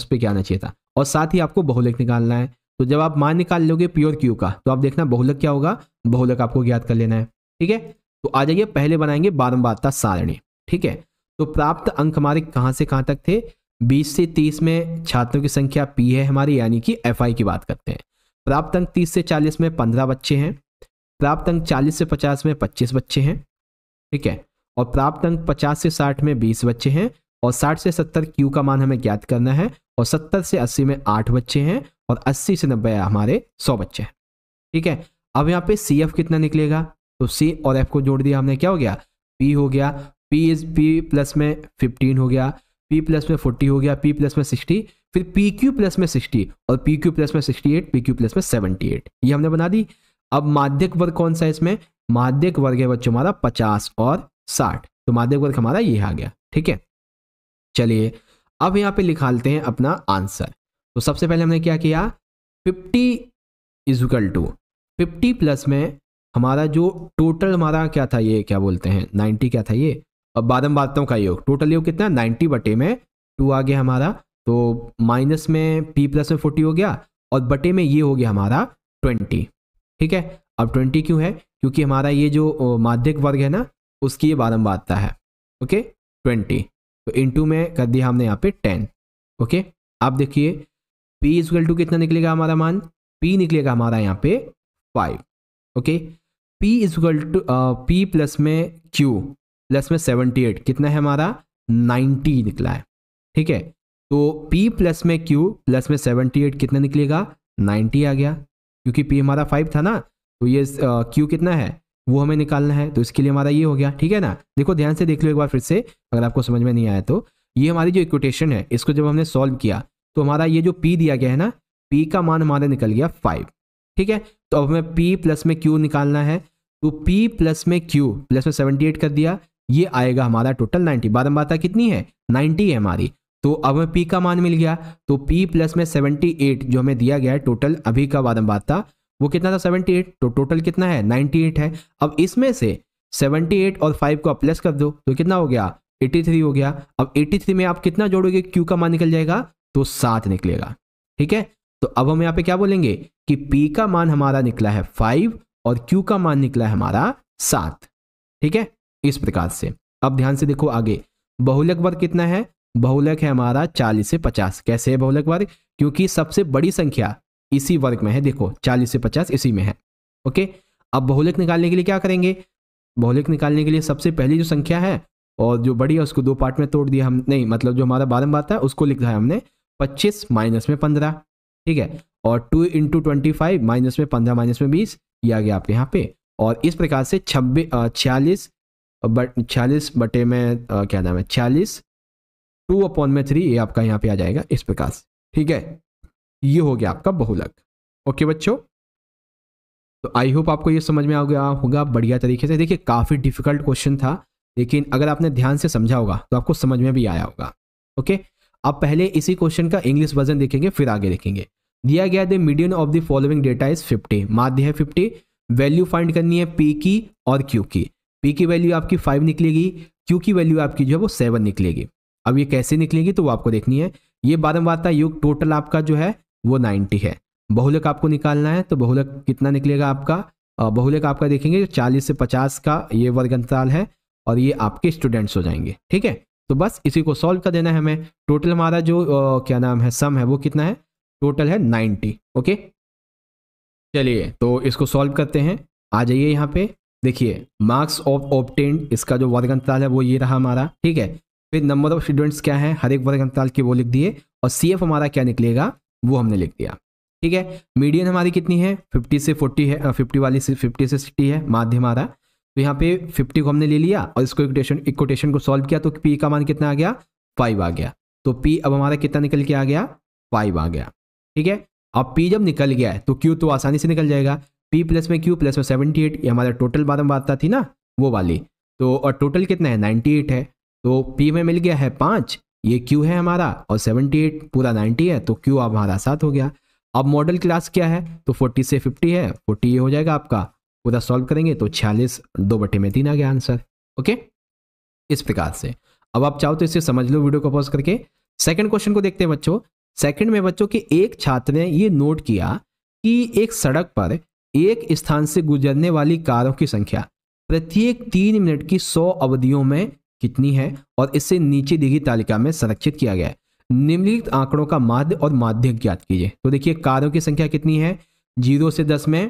उस पर क्या आना चाहिए था और साथ ही आपको बहुलेख निकालना है तो जब आप मान निकाल लोगे प्योर क्यू का तो आप देखना बहुलक क्या होगा बहुलक आपको ज्ञात कर लेना है ठीक है तो आ जाइए पहले बनाएंगे बारम्बारता सारणी ठीक है तो प्राप्त अंक हमारे कहाँ से कहाँ तक थे 20 से 30 में छात्रों की संख्या पी है हमारी यानी कि एफ की बात करते हैं प्राप्त अंक 30 से 40 में 15 बच्चे हैं प्राप्त अंक 40 से 50 में 25 बच्चे हैं ठीक है और प्राप्त अंक 50 से 60 में 20 बच्चे हैं और 60 से 70 क्यू का मान हमें ज्ञात करना है और 70 से 80 में 8 बच्चे हैं और 80 से 90 हमारे 100 बच्चे हैं ठीक है अब यहाँ पे सी एफ कितना निकलेगा तो सी और एफ को जोड़ दिया हमने क्या हो गया पी हो गया पी इज पी प्लस में 15 हो गया पी प्लस में 40 हो गया पी प्लस में 60 फिर पी क्यू प्लस में 60 और पी क्यू प्लस में 68 पी क्यू प्लस में 78 ये हमने बना दी अब माध्यक वर्ग कौन सा है इसमें माध्यक वर्ग है बच्चों हमारा पचास और साठ तो माध्यक वर्ग हमारा ये आ गया ठीक है चलिए अब यहाँ पे लिखाते हैं अपना आंसर तो सबसे पहले हमने क्या किया fifty is equal to fifty plus में हमारा जो टोटल हमारा क्या था ये क्या बोलते हैं नाइन्टी क्या था ये और बादम बातों का योग टोटल योग कितना नाइन्टी बटे में टू आ गया हमारा तो माइनस में पी प्लस में फोर्टी हो गया और बटे में ये हो गया हमारा ट्वेंटी ठीक है अब ट्वेंटी क्यों है क्योंकि हमारा ये जो माध्यमिक वर्ग है ना उसकी ये बारम्बारता है ओके ट्वेंटी तो इंटू में कर दिया हमने यहाँ पे टेन ओके आप देखिए पी इजल टू कितना निकलेगा हमारा मान पी निकलेगा हमारा यहाँ पे five okay p equal to p plus में क्यू प्लस में सेवेंटी एट कितना है हमारा नाइन्टी निकला है ठीक है तो पी प्लस में क्यू प्लस में सेवेंटी एट कितना निकलेगा नाइन्टी आ गया क्योंकि पी हमारा फाइव था ना तो ये क्यू uh, कितना है वो हमें निकालना है तो इसके लिए हमारा ये हो गया ठीक है ना देखो ध्यान से देख लो एक बार फिर से अगर आपको समझ में नहीं आया तो ये हमारी जो इक्वेटेशन है इसको जब हमने सॉल्व किया तो हमारा ये जो पी दिया गया है ना पी का मान हमारा निकल गया फाइव ठीक है तो अब हमें पी प्लस में क्यू निकालना है तो पी प्लस में क्यू प्लस में सेवेंटी एट कर दिया ये आएगा हमारा टोटल नाइन्टी बारम्बारता कितनी है नाइन्टी है हमारी तो अब हमें पी का मान मिल गया तो पी प्लस में सेवेंटी एट जो हमें दिया गया है टोटल अभी का था वो कितना था सेवेंटी एट तो टोटल कितना है नाइन्टी एट है अब इसमें से सेवेंटी एट और फाइव को आप प्लस कर दो तो कितना हो गया एटी थ्री हो गया अब एटी थ्री में आप कितना जोड़ोगे क्यू का मान निकल जाएगा तो सात निकलेगा ठीक है तो अब हम यहाँ पे क्या बोलेंगे कि P का मान हमारा निकला है फाइव और Q का मान निकला है हमारा सात ठीक है इस प्रकार से अब ध्यान से देखो आगे बहुलक वर्ग कितना है बहुलक है हमारा चालीस से पचास कैसे है बहुलक वर्ग क्योंकि सबसे बड़ी संख्या इसी वर्ग में है देखो चालीस से पचास इसी में है ओके अब बहुलक निकालने के लिए क्या करेंगे बहुलक निकालने के लिए सबसे पहली जो संख्या है और जो बड़ी है उसको दो पार्ट में तोड़ दिया हम नहीं मतलब जो हमारा बारम्बार था उसको लिखा है हमने पच्चीस माइनस में पंद्रह ठीक है और two into twenty five minus में पंद्रह माइनस में बीस ये आ गया आपके यहाँ पे और इस प्रकार से छब्बीस छियालीस बट छियालीस बटे में आ, क्या नाम है छियालीस टू अपॉन में थ्री ये आपका यहाँ पे आ जाएगा इस प्रकार से ठीक है ये हो गया आपका बहुलक ओके बच्चों तो आई होप आपको ये समझ में आ गया होगा बढ़िया तरीके से देखिए काफ़ी डिफिकल्ट क्वेश्चन था लेकिन अगर आपने ध्यान से समझा होगा तो आपको समझ में भी आया होगा ओके अब पहले इसी क्वेश्चन का इंग्लिश वर्जन देखेंगे फिर आगे देखेंगे दिया गया the median of the following data is 50 माध्य है फिफ्टी वैल्यू फाइंड करनी है पी की और क्यू की पी की वैल्यू आपकी फाइव निकलेगी क्यू की वैल्यू आपकी जो है वो सेवन निकलेगी अब ये कैसे निकलेगी तो वो आपको देखनी है ये बारंबारता युग टोटल आपका जो है वो नाइन्टी है बहुलक आपको निकालना है तो बहुलक कितना निकलेगा आपका बहुलक आपका देखेंगे चालीस से पचास का ये वर्ग अंतराल है और ये आपके स्टूडेंट्स हो जाएंगे ठीक है तो बस इसी को सॉल्व कर देना है हमें टोटल हमारा जो आ, क्या नाम है सम है वो कितना है टोटल है नाइन्टी ओके चलिए तो इसको सॉल्व करते हैं आ जाइए यहाँ पे देखिए मार्क्स ऑफ ऑप्टेंड इसका जो वर्ग अंतराल है वो ये रहा हमारा ठीक है फिर नंबर ऑफ स्टूडेंट्स क्या है हर एक वर्ग अंतराल के वो लिख दिए और सी हमारा क्या निकलेगा वो हमने लिख दिया ठीक है मीडियन हमारी कितनी है फिफ्टी से फोर्टी है फिफ्टी वाली से फिफ्टी से सिक्सटी है माध्य हमारा तो यहाँ पे 50 को हमने ले लिया और इसको इक्वेशन इक्वेशन को सॉल्व किया तो पी का मान कितना आ गया फाइव आ गया तो पी अब हमारा कितना निकल के आ गया फाइव आ गया ठीक है अब पी जब निकल गया है तो क्यू तो आसानी से निकल जाएगा पी प्लस में क्यू प्लस में सेवेंटी एट ये हमारा टोटल में बात थी ना वो वाली तो और टोटल कितना है नाइन्टी एट है तो पी में मिल गया है पाँच ये क्यू है हमारा और सेवेंटी एट पूरा नाइन्टी है तो क्यू अब हमारा सात हो गया अब मॉडल क्लास क्या है तो फोर्टी से फिफ्टी है फोर्टी ये हो जाएगा आपका पूरा सॉल्व करेंगे तो छियालीस दो बटे में तीन आ गया आंसर ओके इस प्रकार से अब आप चाहो तो इसे समझ लो वीडियो को पॉज करके सेकंड क्वेश्चन को देखते हैं बच्चों सेकंड में बच्चों के एक छात्र ने ये नोट किया कि एक सड़क पर एक स्थान से गुजरने वाली कारों की संख्या प्रत्येक तीन मिनट की सौ अवधियों में कितनी है और इसे नीचे दी गई तालिका में संरक्षित किया गया है निम्नलिखित आंकड़ों का माध्य और माध्यक ज्ञात कीजिए तो देखिए कारों की संख्या कितनी है जीरो से दस में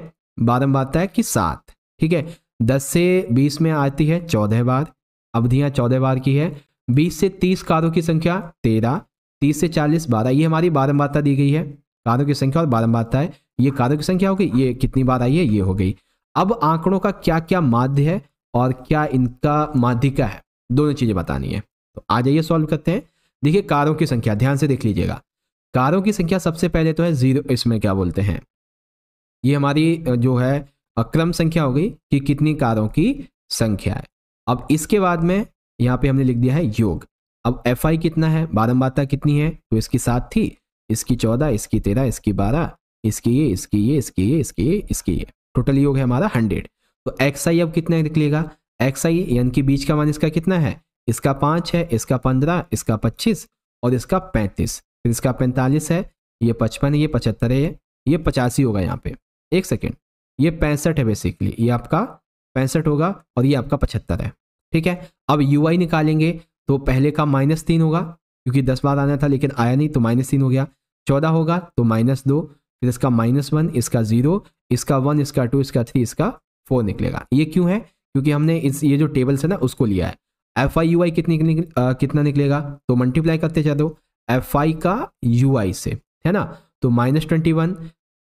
बाद में बात है कि सात ठीक है दस से बीस में आती है चौदह बार अवधियाँ चौदह बार की है बीस से तीस कारों की संख्या तेरह तीस से चालीस बारह ये हमारी बारंबारता दी गई है कारों की संख्या और बारंबारता है ये कारों की संख्या हो गई ये कितनी बार आई है ये हो गई अब आंकड़ों का क्या क्या माध्य है और क्या इनका माध्यिका है दोनों चीज़ें बतानी है तो आ जाइए सॉल्व करते हैं देखिए कारों की संख्या ध्यान से देख लीजिएगा कारों की संख्या सबसे पहले तो है जीरो इसमें क्या बोलते हैं ये हमारी जो है क्रम संख्या हो गई कि कितनी कारों की संख्या है अब इसके बाद में यहाँ पे हमने लिख दिया है योग अब एफ आई कितना है बारम्बारता कितनी है तो इसकी सात थी इसकी चौदह इसकी तेरह इसकी बारह इसकी ये इसकी ये इसकी ये इसकी ये इसकी ये टोटल योग है हमारा हंड्रेड तो एक्स आई अब कितना निकलेगा एक्स आई यानी कि बीच का मान इसका कितना है इसका पाँच है इसका पंद्रह इसका पच्चीस और इसका पैंतीस फिर इसका पैंतालीस है ये पचपन है ये पचहत्तर है ये पचासी होगा यहाँ पे एक सेकेंड ये पैंसठ है बेसिकली ये आपका पैंसठ होगा और ये आपका पचहत्तर है ठीक है अब यू निकालेंगे तो पहले का माइनस तीन होगा क्योंकि दस बार आना था लेकिन आया नहीं तो माइनस तीन हो गया चौदह होगा तो माइनस दो फिर इसका माइनस वन इसका ज़ीरो इसका वन इसका टू इसका थ्री इसका फोर निकलेगा ये क्यों है क्योंकि हमने इस ये जो टेबल्स है ना उसको लिया है एफ आई यू आई कितनी कितना निकलेगा तो मल्टीप्लाई करते जा दो एफ आई का यू आई से है ना तो माइनस ट्वेंटी वन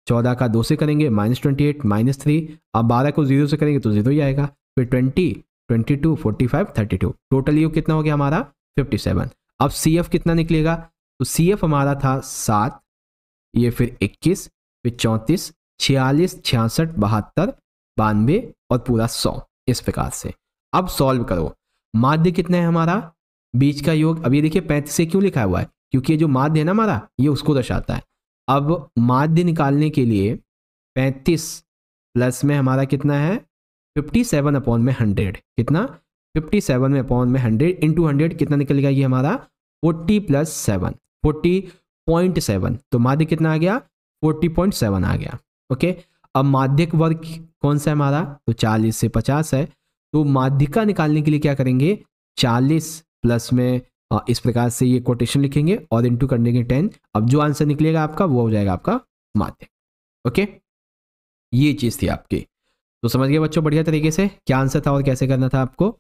चौदह का दो से करेंगे minus twenty eight minus three अब बारह को जीरो से करेंगे तो जीरो ही आएगा फिर twenty twenty two forty five thirty two total योग कितना हो गया हमारा फिफ्टी सेवन अब सी एफ कितना निकलेगा तो सी एफ हमारा था सात ये फिर इक्कीस फिर चौंतीस छियालीस छियासठ बहत्तर बानवे और पूरा सौ इस प्रकार से अब सॉल्व करो माध्य कितना है हमारा बीच का योग अब ये देखिए पैंतीस से क्यों लिखा हुआ है क्योंकि ये जो माध्य है ना हमारा ये उसको दर्शाता है अब माध्य निकालने के लिए पैंतीस प्लस में हमारा कितना है फिफ्टी सेवन अपॉन में हंड्रेड कितना फिफ्टी सेवन में अपॉन में हंड्रेड इंटू हंड्रेड कितना निकलेगा ये हमारा forty plus seven forty point seven तो माध्य कितना आ गया फोर्टी पॉइंट सेवन आ गया ओके अब माध्यक वर्ग कौन सा है हमारा तो चालीस से पचास है तो माध्यिका निकालने के लिए क्या करेंगे चालीस प्लस में इस प्रकार से ये कोटेशन लिखेंगे और इनटू कर देंगे टेन अब जो आंसर निकलेगा आपका वो हो जाएगा आपका माध्य ओके ये चीज़ थी आपकी तो समझ गए बच्चों बढ़िया तरीके से क्या आंसर था और कैसे करना था आपको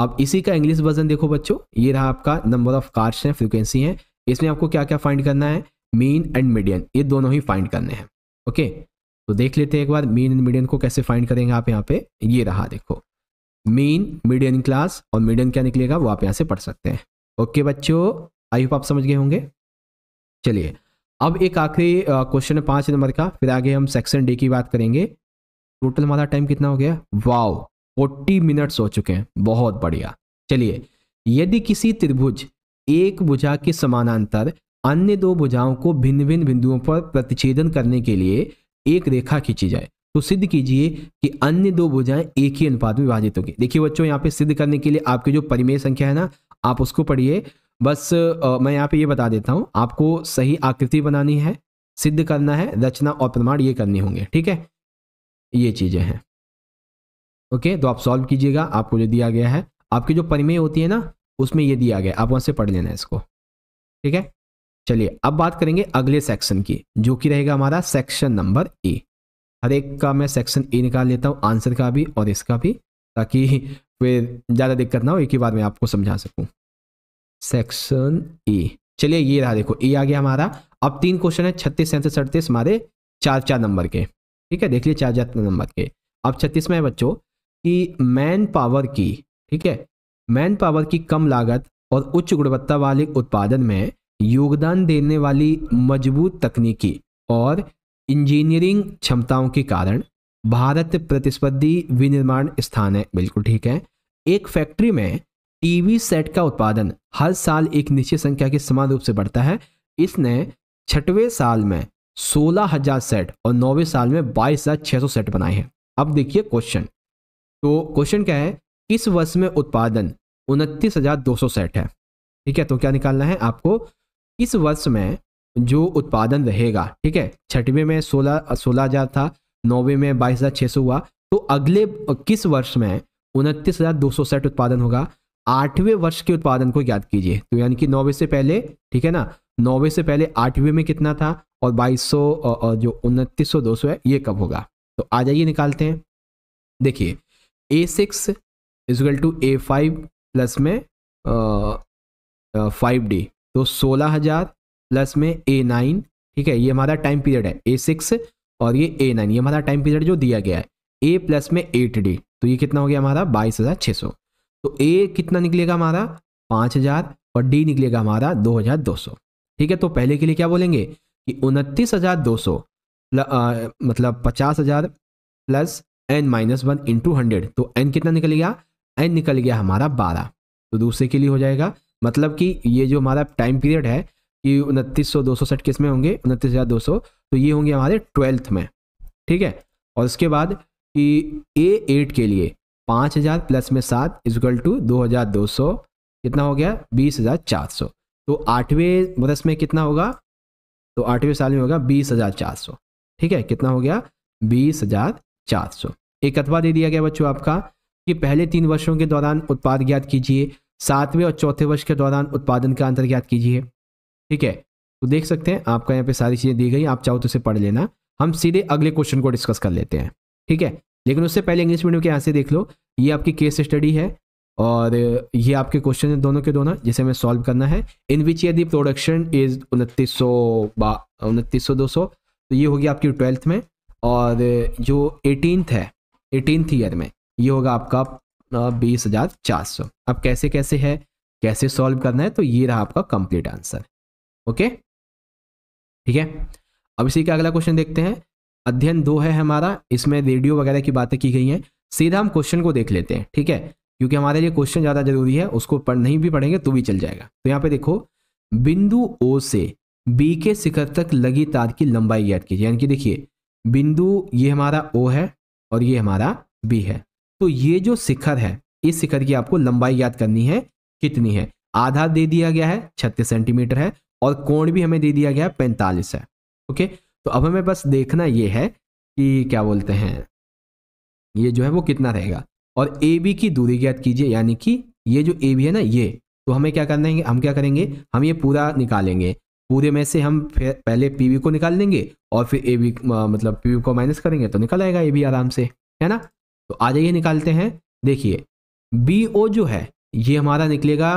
अब इसी का इंग्लिश वर्जन देखो बच्चों ये रहा आपका नंबर ऑफ कार्स है फ्रिक्वेंसी है इसमें आपको क्या क्या फाइंड करना है मीन एंड मीडियन ये दोनों ही फाइंड करने हैं ओके तो देख लेते हैं एक बार मीन एंड मीडियन को कैसे फाइंड करेंगे आप यहाँ पे ये रहा देखो मीन मीडियन क्लास और मीडियन क्या निकलेगा वो आप यहाँ से पढ़ सकते हैं ओके बच्चों आई होप आप समझ गए होंगे चलिए अब एक आखिरी क्वेश्चन है पाँच नंबर का फिर आगे हम सेक्शन डी की बात करेंगे टोटल हमारा टाइम कितना हो गया वाओ फोर्टी मिनट्स हो चुके हैं बहुत बढ़िया चलिए यदि किसी त्रिभुज एक भुजा के समानांतर अन्य दो भुजाओं को भिन्न भिन्न बिंदुओं पर प्रतिच्छेदन करने के लिए एक रेखा खींची जाए तो सिद्ध कीजिए कि अन्य दो भुजाएं एक ही अनुपात में विभाजित होगी देखिए बच्चों यहाँ पे सिद्ध करने के लिए आपकी जो परिमेय संख्या है ना आप उसको पढ़िए बस आ, मैं यहाँ पे ये बता देता हूँ आपको सही आकृति बनानी है सिद्ध करना है रचना और प्रमाण ये करनी होंगे ठीक है ये चीज़ें हैं ओके तो आप सॉल्व कीजिएगा आपको जो दिया गया है आपकी जो परिमेय होती है ना उसमें ये दिया गया आप वहाँ से पढ़ लेना इसको ठीक है चलिए अब बात करेंगे अगले सेक्शन की जो कि रहेगा हमारा सेक्शन नंबर ए हर एक का मैं सेक्शन ए निकाल लेता हूँ आंसर का भी और इसका भी ताकि फिर ज़्यादा दिक्कत ना हो एक ही बार मैं आपको समझा सकूँ सेक्शन ए चलिए ये रहा देखो ए आ गया हमारा अब तीन क्वेश्चन है छत्तीस सैंतीस अड़तीस हमारे चार चार नंबर के ठीक है देख लिए चार चार नंबर के अब छत्तीस में बच्चों कि मैन पावर की ठीक है मैन पावर की कम लागत और उच्च गुणवत्ता वाले उत्पादन में योगदान देने वाली मजबूत तकनीकी और इंजीनियरिंग क्षमताओं के कारण भारत प्रतिस्पर्धी विनिर्माण स्थान है बिल्कुल ठीक है एक फैक्ट्री में टीवी सेट का उत्पादन हर साल एक निश्चित संख्या के समान रूप से बढ़ता है इसने छठवें साल में सोलह हजार सेट और नौवे साल में बाईस हजार छः सौ सेट बनाए हैं अब देखिए क्वेश्चन तो क्वेश्चन क्या है इस वर्ष में उत्पादन उनतीस हजार दो सौ सेट है ठीक है तो क्या निकालना है आपको इस वर्ष में जो उत्पादन रहेगा ठीक है छठवें में सोलह सोलह हजार था नौवे में बाईस हज़ार छह सौ हुआ तो अगले किस वर्ष में उनतीस हज़ार दो सौ साठ उत्पादन होगा आठवें वर्ष के उत्पादन को याद कीजिए तो यानी कि नौवे से पहले ठीक है ना नौवे से पहले आठवें में कितना था और बाईस जो उनतीस दो सौ है ये कब होगा तो आ जाइए निकालते हैं देखिए a six is equal to a five plus में फाइव डी तो सोलह हज़ार प्लस में ए नाइन ठीक है ये हमारा टाइम पीरियड है ए सिक्स और ये ए नाइन ये हमारा टाइम पीरियड जो दिया गया है ए प्लस में एट डी तो ये कितना हो गया हमारा बाईस हज़ार छः सौ तो ए कितना निकलेगा हमारा पाँच हज़ार और डी निकलेगा हमारा दो हज़ार दो सौ ठीक है तो पहले के लिए क्या बोलेंगे कि उनतीस हज़ार दो सौ मतलब पचास हज़ार plus n minus one into hundred तो एन कितना निकल गया एन निकल गया हमारा बारह तो दूसरे के लिए हो जाएगा मतलब कि ये जो हमारा टाइम पीरियड है कि उनतीस सौ दो सौ सठ किस में होंगे उनतीस हज़ार दो सौ तो ये होंगे हमारे ट्वेल्थ में ठीक है और उसके बाद कि ए एट के लिए पाँच हज़ार प्लस में सात इजल टू दो हज़ार दो सौ कितना हो गया बीस हज़ार चार सौ तो आठवें बरस में कितना होगा तो आठवें साल में होगा बीस हज़ार चार सौ ठीक है कितना हो गया बीस हज़ार चार सौ एक अथवा दे दिया गया बच्चों आपका कि पहले तीन वर्षों के दौरान उत्पाद ज्ञात कीजिए सातवें और चौथे वर्ष के दौरान उत्पादन का अंतर ज्ञात कीजिए ठीक है तो देख सकते हैं आपका यहाँ पे सारी चीज़ें दी गई आप चाहो तो इसे पढ़ लेना हम सीधे अगले क्वेश्चन को डिस्कस कर लेते हैं ठीक है लेकिन उससे पहले इंग्लिश मीडियम के यहाँ से देख लो ये आपकी केस स्टडी है और ये आपके क्वेश्चन है दोनों के दोनों जिसे हमें सॉल्व करना है इन विच यदि प्रोडक्शन इज उनतीस सौ उनतीस सौ दो सौ तो ये होगी आपकी ट्वेल्थ में और जो एटीनथ है एटीनथ ईयर में ये होगा आपका बीस हज़ार चार सौ अब कैसे कैसे है कैसे सॉल्व करना है तो ये रहा आपका कंप्लीट आंसर ओके ठीक है अब इसी का अगला क्वेश्चन देखते हैं अध्ययन दो है हमारा इसमें रेडियो वगैरह की बातें की गई हैं सीधा हम क्वेश्चन को देख लेते हैं ठीक है क्योंकि हमारे लिए क्वेश्चन ज़्यादा जरूरी है उसको पढ़ नहीं भी पढ़ेंगे तो भी चल जाएगा तो यहाँ पे देखो बिंदु ओ से बी के शिखर तक लगी तार की लंबाई याद कीजिए यानी कि देखिए बिंदु ये हमारा ओ है और ये हमारा बी है तो ये जो शिखर है इस शिखर की आपको लंबाई याद करनी है कितनी है आधा दे दिया गया है छत्तीस सेंटीमीटर है और कोण भी हमें दे दिया गया पैंतालीस है ओके तो अब हमें बस देखना ये है कि क्या बोलते हैं ये जो है वो कितना रहेगा और ए बी की दूरी ज्ञात कीजिए यानी कि ये जो ए बी है ना ये तो हमें क्या करना है हम क्या करेंगे हम ये पूरा निकालेंगे पूरे में से हम फिर पहले पी वी को निकाल लेंगे और फिर ए बी मतलब पी वी को माइनस करेंगे तो निकल आएगा ए बी आराम से है ना तो आ जाइए निकालते हैं देखिए बी ओ जो है ये हमारा निकलेगा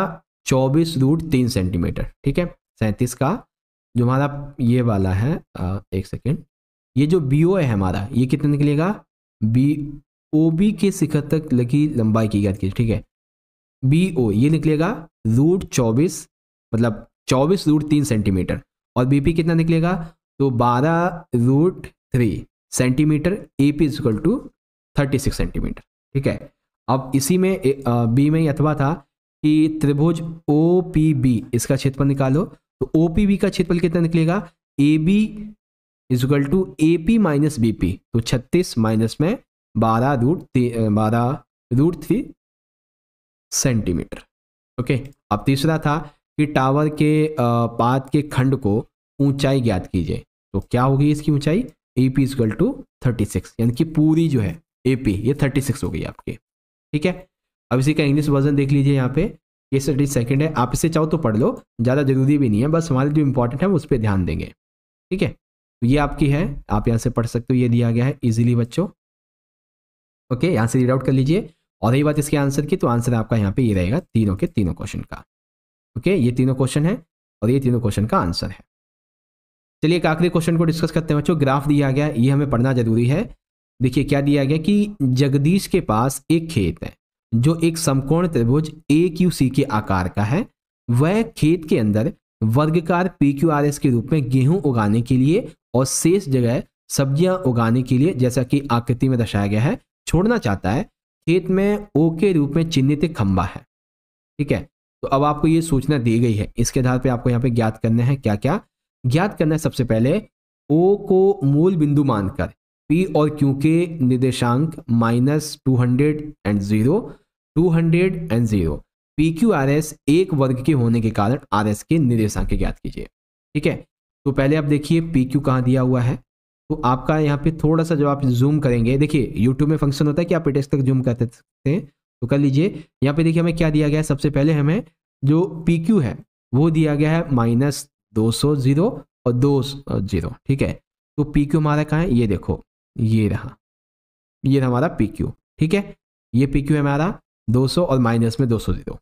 चौबीस रूट तीन सेंटीमीटर ठीक है सैंतीस का जो हमारा ये वाला है आ, एक सेकेंड ये जो बी ओ है हमारा ये कितने निकलेगा बी ओ बी के शिखर तक लगी लंबाई की याद कीजिए ठीक है बी ओ ये निकलेगा रूट चौबीस मतलब चौबीस रूट तीन सेंटीमीटर और बी पी कितना निकलेगा तो बारह root three centimetre A P equal to thirty six centimetre ठीक है अब इसी में बी में अथवा था कि त्रिभुज ओ पी बी इसका क्षेत्रफल निकालो तो ओपीबी का क्षेत्रफल कितना निकलेगा A B is equal to A P minus B P तो छत्तीस माइनस में बारह रूट बारह रूट थ्री सेंटीमीटर ओके अब तीसरा था कि टावर के पात के खंड को ऊंचाई ज्ञात कीजिए तो क्या होगी इसकी ऊंचाई A P equal to thirty six यानी कि पूरी जो है ए पी ये थर्टी सिक्स हो गई आपके ठीक है अब इसी का इंग्लिश वर्जन देख लीजिए यहाँ पे ये स्टडी सेकेंड है आप इसे चाहो तो पढ़ लो ज़्यादा ज़रूरी भी नहीं है बस हमारे जो इंपॉर्टेंट है उस पर ध्यान देंगे ठीक है तो ये आपकी है आप यहाँ से पढ़ सकते हो ये दिया गया है ईजिली बच्चों ओके यहाँ से रीड आउट कर लीजिए और रही बात इसके आंसर की तो आंसर आपका यहाँ पे ये रहेगा तीनों के तीनों क्वेश्चन का ओके ये तीनों क्वेश्चन है और ये तीनों क्वेश्चन का आंसर है चलिए एक आखिरी क्वेश्चन को डिस्कस करते हैं बच्चों ग्राफ दिया गया ये हमें पढ़ना जरूरी है देखिए क्या दिया गया कि जगदीश के पास एक खेत है जो एक समकोण त्रिभुज ए क्यू सी के आकार का है वह खेत के अंदर वर्गकार पी क्यू आर एस के रूप में गेहूं उगाने के लिए और शेष जगह सब्जियां उगाने के लिए जैसा कि आकृति में दर्शाया गया है छोड़ना चाहता है खेत में ओ के रूप में चिन्हित खंबा है ठीक है तो अब आपको ये सूचना दी गई है इसके आधार पर आपको यहाँ पे ज्ञात करना है क्या क्या ज्ञात करना है सबसे पहले ओ को मूल बिंदु मानकर पी और क्यू के निर्देशांक minus two hundred and zero two hundred and zero P Q R S एक वर्ग के होने के कारण आर एस के निर्देशांक ज्ञात कीजिए ठीक है तो पहले आप देखिए पी क्यू कहाँ दिया हुआ है तो आपका यहाँ पे थोड़ा सा जब आप जूम करेंगे देखिए यूट्यूब में फंक्शन होता है कि आप पेटेक्स तक जूम कर सकते हैं तो कर लीजिए यहाँ पे देखिए हमें क्या दिया गया है सबसे पहले हमें जो पी क्यू है वो दिया गया है माइनस दो सौ जीरो और दो जीरो ठीक है तो पी क्यू हमारा कहाँ है ये देखो ये रहा ये रहा हमारा पी क्यू ठीक है ये पी क्यू है हमारा 200 और माइनस में 200 सौ दो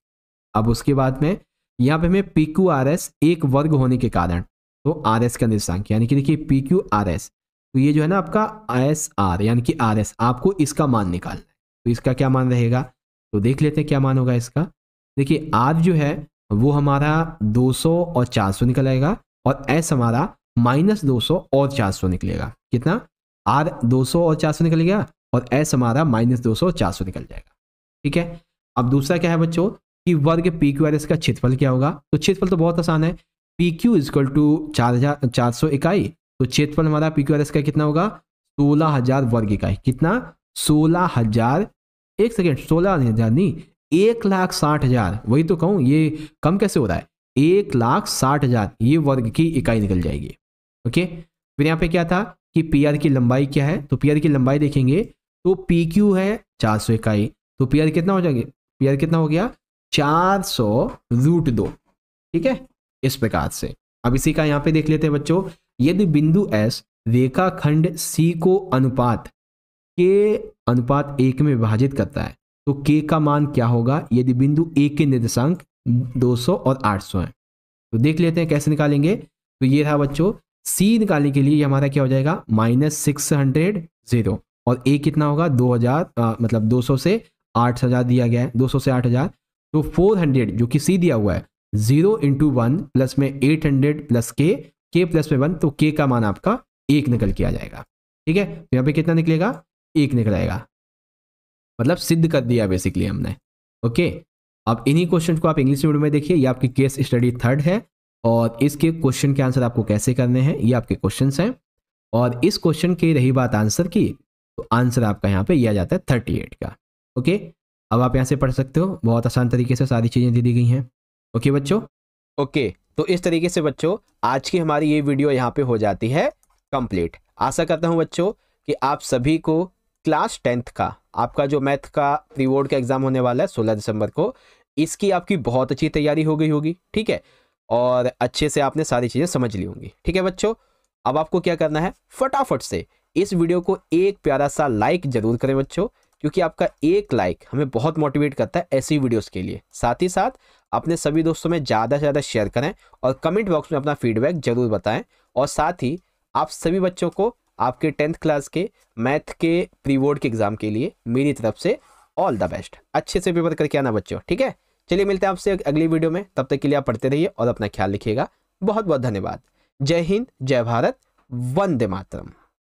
अब उसके बाद में यहाँ पे हमें पी क्यू आर एस एक वर्ग होने के कारण तो आर एस का निर्देशांक यानी कि देखिए पी क्यू आर एस तो ये जो है ना आपका एस आर यानी कि आर एस आपको इसका मान निकालना है तो इसका क्या मान रहेगा तो देख लेते हैं क्या मान होगा इसका देखिए आर जो है वो हमारा 200 और 400 निकलेगा और एस हमारा माइनस दो और 400 निकलेगा कितना आर सौ और सौ निकल गया और एस हमारा माइनस दो सौ चार सौ निकल जाएगा ठीक है अब दूसरा क्या है बच्चों कि वर्ग पी क्यू आर एस का क्षेत्रफल क्या होगा तो क्षेत्रफल तो बहुत आसान है पी क्यू इजक्वल टू चार हजार चार सौ इकाई तो क्षेत्रफल हमारा पी क्यू आर एस का कितना होगा सोलह हजार वर्ग इकाई कितना सोलह हजार एक सेकेंड सोलह हजार नहीं एक लाख साठ हजार वही तो कहूँ ये कम कैसे हो रहा है एक लाख साठ हजार ये वर्ग की इकाई निकल जाएगी ओके फिर यहाँ पे क्या था कि पी आर की लंबाई क्या है तो पी आर की लंबाई देखेंगे तो पी क्यू है चार सौ इकाई तो पी आर कितना हो जाएंगे पी आर कितना हो गया चार सौ रूट दो ठीक है इस प्रकार से अब इसी का यहाँ पे देख लेते हैं बच्चों यदि बिंदु एस रेखाखंड सी को अनुपात के अनुपात एक में विभाजित करता है तो के का मान क्या होगा यदि बिंदु ए के निर्देशांक 200 और 800 है तो देख लेते हैं कैसे निकालेंगे तो ये था बच्चों सी निकालने के लिए हमारा क्या हो जाएगा माइनस सिक्स हंड्रेड जीरो और ए कितना होगा दो हज़ार मतलब दो सौ से आठ हज़ार दिया गया है दो सौ से आठ हज़ार तो फोर हंड्रेड जो कि सी दिया हुआ है जीरो इंटू वन प्लस में eight hundred plus k k plus में वन तो के का मान आपका एक निकल के आ जाएगा ठीक है तो यहाँ पे कितना निकलेगा एक निकल आएगा मतलब सिद्ध कर दिया बेसिकली हमने ओके अब इन्हीं क्वेश्चन को आप इंग्लिश मीडियम में देखिए ये आपकी केस स्टडी थर्ड है और इसके क्वेश्चन के आंसर आपको कैसे करने हैं ये आपके क्वेश्चन हैं और इस क्वेश्चन की रही बात आंसर की तो आंसर आपका यहाँ पे यह जाता है थर्टी एट का ओके अब आप यहाँ से पढ़ सकते हो बहुत आसान तरीके से सारी चीज़ें दे दी गई हैं ओके बच्चों ओके तो इस तरीके से बच्चों आज की हमारी ये वीडियो यहाँ पे हो जाती है कंप्लीट आशा करता हूँ बच्चों कि आप सभी को क्लास टेंथ का आपका जो मैथ का प्री बोर्ड का एग्ज़ाम होने वाला है सोलह दिसंबर को इसकी आपकी बहुत अच्छी तैयारी हो गई होगी ठीक है और अच्छे से आपने सारी चीज़ें समझ ली होंगी ठीक है बच्चों अब आपको क्या करना है फटाफट से इस वीडियो को एक प्यारा सा लाइक ज़रूर करें बच्चों क्योंकि आपका एक लाइक हमें बहुत मोटिवेट करता है ऐसी वीडियोस के लिए साथ ही साथ अपने सभी दोस्तों में ज़्यादा से ज़्यादा शेयर करें और कमेंट बॉक्स में अपना फीडबैक ज़रूर बताएं और साथ ही आप सभी बच्चों को आपके टेंथ क्लास के मैथ के प्री बोर्ड के एग्ज़ाम के लिए मेरी तरफ से ऑल द बेस्ट अच्छे से पेपर करके आना बच्चों ठीक है चलिए मिलते हैं आपसे अगली वीडियो में तब तक के लिए आप पढ़ते रहिए और अपना ख्याल रखिएगा बहुत बहुत धन्यवाद जय हिंद जय भारत वंदे मातरम